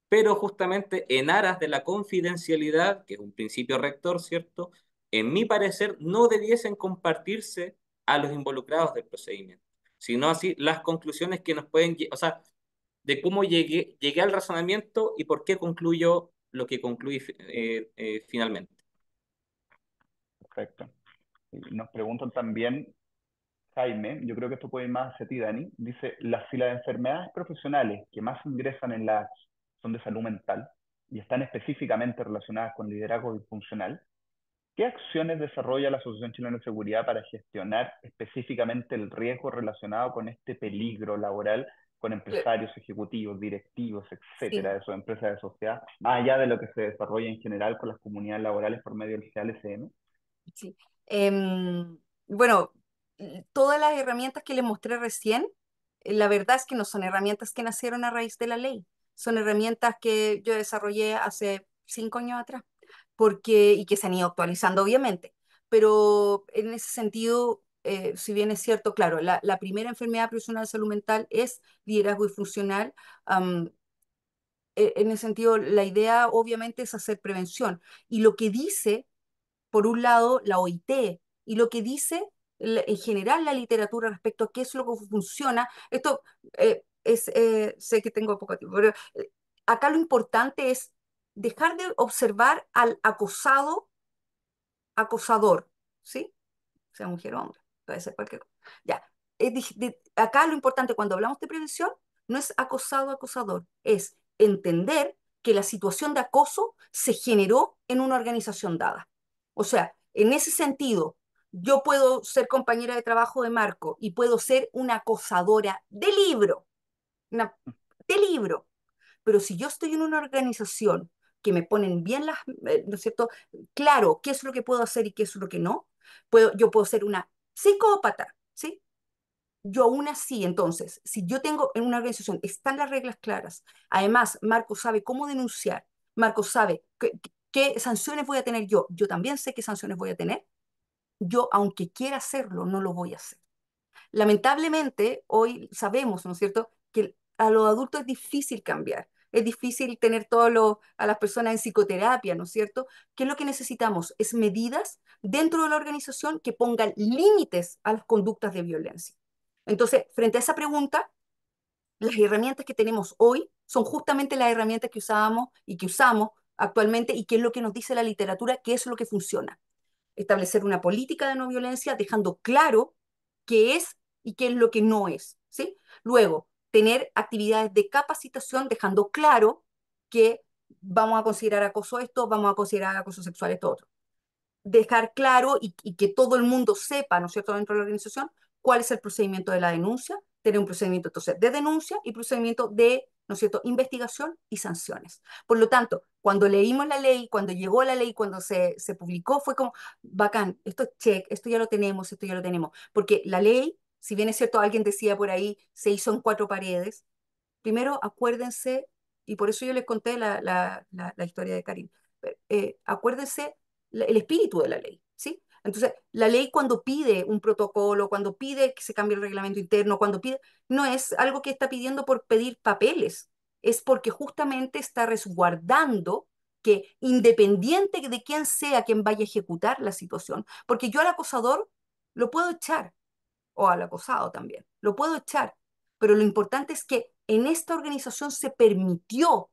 Speaker 2: Pero justamente en aras de la confidencialidad, que es un principio rector, ¿cierto? En mi parecer, no debiesen compartirse a los involucrados del procedimiento, sino así las conclusiones que nos pueden, o sea, de cómo llegué, llegué al razonamiento y por qué concluyo
Speaker 1: lo que concluí eh, eh, finalmente. Perfecto. nos preguntan también, Jaime, yo creo que esto puede ir más hacia ti, Dani, dice, las, filas de enfermedades profesionales que más ingresan en la son de salud mental y están específicamente relacionadas con liderazgo disfuncional, ¿qué acciones desarrolla la Asociación Chilena de Seguridad para gestionar específicamente el riesgo relacionado con este peligro laboral con empresarios, ejecutivos, directivos, etcétera, de sus empresas de sociedad, más allá de lo que se desarrolla en general con las comunidades laborales por medio del CLSM?
Speaker 3: Em, bueno, todas las herramientas que le mostré recién, eh, la verdad es que no son herramientas que nacieron a raíz de la ley, son herramientas que yo desarrollé hace cinco años atrás porque, y que se han ido actualizando obviamente, pero en ese sentido, eh, si bien es cierto, claro, la, primera enfermedad profesional de salud mental es liderazgo y funcional e, en ese sentido, la idea obviamente es hacer prevención. Y lo que dice por un lado, la OIT y lo que dice en general la literatura respecto a qué es lo que funciona. Esto eh, es, eh, sé que tengo poco tiempo, pero eh, acá lo importante es dejar de observar al acosado, acosador, ¿sí? Sea mujer o hombre, puede ser cualquier Ya, acá lo importante cuando hablamos de prevención no es acosado, acosador, es entender que la situación de acoso se generó en una organización dada. O sea, en ese sentido, yo puedo ser compañera de trabajo de Marco y puedo ser una acosadora de libro, de libro. Pero si yo estoy en una organización que me ponen bien las, eh, ¿no es cierto? Claro, qué es lo que puedo hacer y qué es lo que no. Puedo, yo puedo ser una psicópata, ¿sí? Yo aún así, entonces, si yo tengo en una organización, están las reglas claras, además Marco sabe cómo denunciar, Marco sabe que, ¿Qué sanciones voy a tener yo? Yo también sé qué sanciones voy a tener. Yo, aunque quiera hacerlo, no lo voy a hacer. Lamentablemente, hoy sabemos, ¿no es cierto?, que a los adultos es difícil cambiar. Es difícil tener todo a las personas en psicoterapia, ¿no es cierto? ¿Qué es lo que necesitamos? Es medidas dentro de la organización que pongan límites a las conductas de violencia. Entonces, frente a esa pregunta, las herramientas que tenemos hoy son justamente las herramientas que usábamos y que usamos actualmente y qué es lo que nos dice la literatura, qué es lo que funciona. Establecer una política de no violencia dejando claro qué es y qué es lo que no es. ¿sí? Luego, tener actividades de capacitación dejando claro que vamos a considerar acoso esto, vamos a considerar acoso sexual esto otro. Dejar claro y, que todo el mundo sepa, ¿no es cierto?, dentro de la organización, cuál es el procedimiento de la denuncia, tener un procedimiento entonces de denuncia y procedimiento de, ¿no es cierto?, investigación y sanciones. Por lo tanto, cuando leímos la ley, cuando llegó la ley, cuando se, se publicó, fue como, bacán, esto es check, esto ya lo tenemos, esto ya lo tenemos. Porque la ley, si bien es cierto, alguien decía por ahí, se hizo en cuatro paredes, primero acuérdense, y por eso yo les conté la, la, la, historia de Karim, eh, acuérdense el espíritu de la ley, ¿sí? Entonces, la ley cuando pide un protocolo, cuando pide que se cambie el reglamento interno, cuando pide, no es algo que está pidiendo por pedir papeles, es porque justamente está resguardando que independiente de quién sea quien vaya a ejecutar la situación, porque yo al acosador lo puedo echar, o al acosado también, lo puedo echar, pero lo importante es que en esta organización se permitió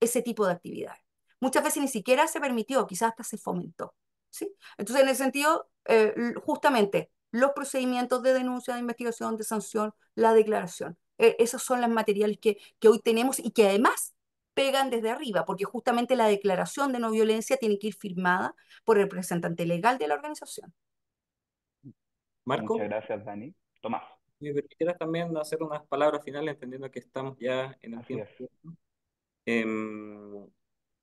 Speaker 3: ese tipo de actividad. Muchas veces ni siquiera se permitió, quizás hasta se fomentó. Entonces, en ese sentido, eh, justamente los procedimientos de denuncia, de investigación, de sanción, la declaración, eh, esos son los materiales que, que hoy tenemos y que además pegan desde arriba, porque justamente la declaración de no violencia tiene que ir firmada por el representante legal de la organización.
Speaker 2: Marco. Muchas gracias,
Speaker 1: Dani. Tomás.
Speaker 2: Me permitieras también hacer unas palabras finales, entendiendo que estamos ya en el tiempo.
Speaker 1: Em,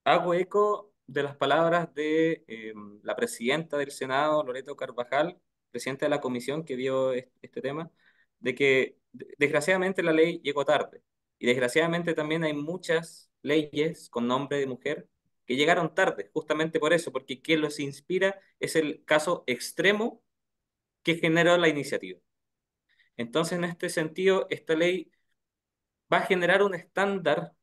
Speaker 2: hago eco de las palabras de eh, la presidenta del Senado, Loreto Carvajal, presidenta de la comisión que dio este tema, de que desgraciadamente la ley llegó tarde y desgraciadamente también hay muchas leyes con nombre de mujer que llegaron tarde, justamente por eso, porque quien los inspira es el caso extremo que generó la iniciativa. Entonces, en este sentido, esta ley va a generar un estándar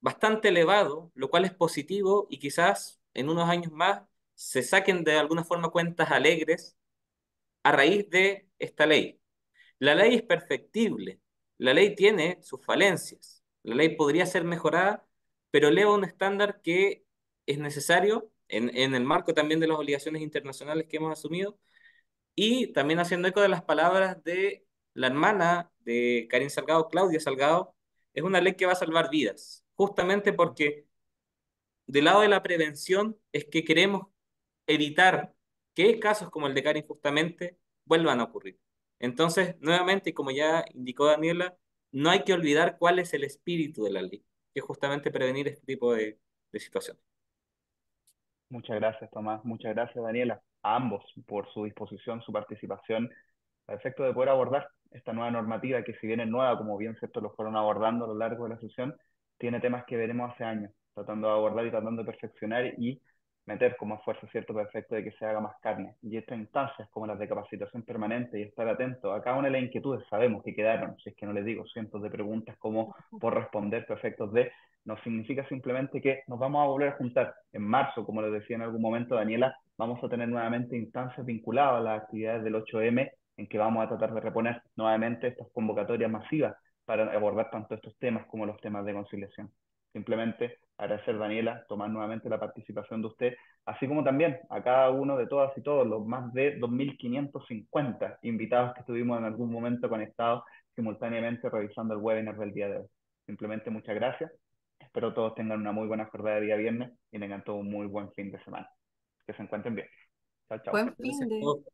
Speaker 2: bastante elevado, lo cual es positivo y quizás en unos años más se saquen de alguna forma cuentas alegres a raíz de esta ley. La ley es perfectible, la ley tiene sus falencias, la ley podría ser mejorada, pero eleva un estándar que es necesario en, en el marco también de las obligaciones internacionales que hemos asumido y también haciendo eco de las palabras de la hermana de Karin Salgado, Claudia Salgado, es una ley que va a salvar vidas, justamente porque del lado de la prevención es que queremos evitar que casos como el de carin justamente vuelvan a ocurrir. Entonces, nuevamente, como ya indicó Daniela, no hay que olvidar cuál es el espíritu de la ley, que es justamente prevenir este tipo de, situaciones.
Speaker 1: Muchas gracias, Tomás. Muchas gracias, Daniela, a ambos por su disposición, su participación, al efecto de poder abordar esta nueva normativa que si bien es nueva, como bien cierto lo fueron abordando a lo largo de la sesión, tiene temas que veremos hace años, tratando de abordar y tratando de perfeccionar y meter como fuerza cierto perfecto de que se haga más carne. Y estas instancias, como las de capacitación permanente y estar atento a cada una de las inquietudes, sabemos que quedaron, si es que no les digo, cientos de preguntas como por responder perfectos de, no significa simplemente que nos vamos a volver a juntar. En marzo, como les decía en algún momento Daniela, vamos a tener nuevamente instancias vinculadas a las actividades del 8M en que vamos a tratar de reponer nuevamente estas convocatorias masivas para abordar tanto estos temas como los temas de conciliación. Simplemente agradecer, Daniela, tomar nuevamente la participación de usted, así como también a cada uno de todas y todos, los más de 2.550 invitados que estuvimos en algún momento conectados simultáneamente revisando el webinar del día de hoy. Simplemente muchas gracias. Espero todos tengan una muy buena jornada de día viernes y tengan todo un muy buen fin de semana. Que se encuentren bien. Chao, chao.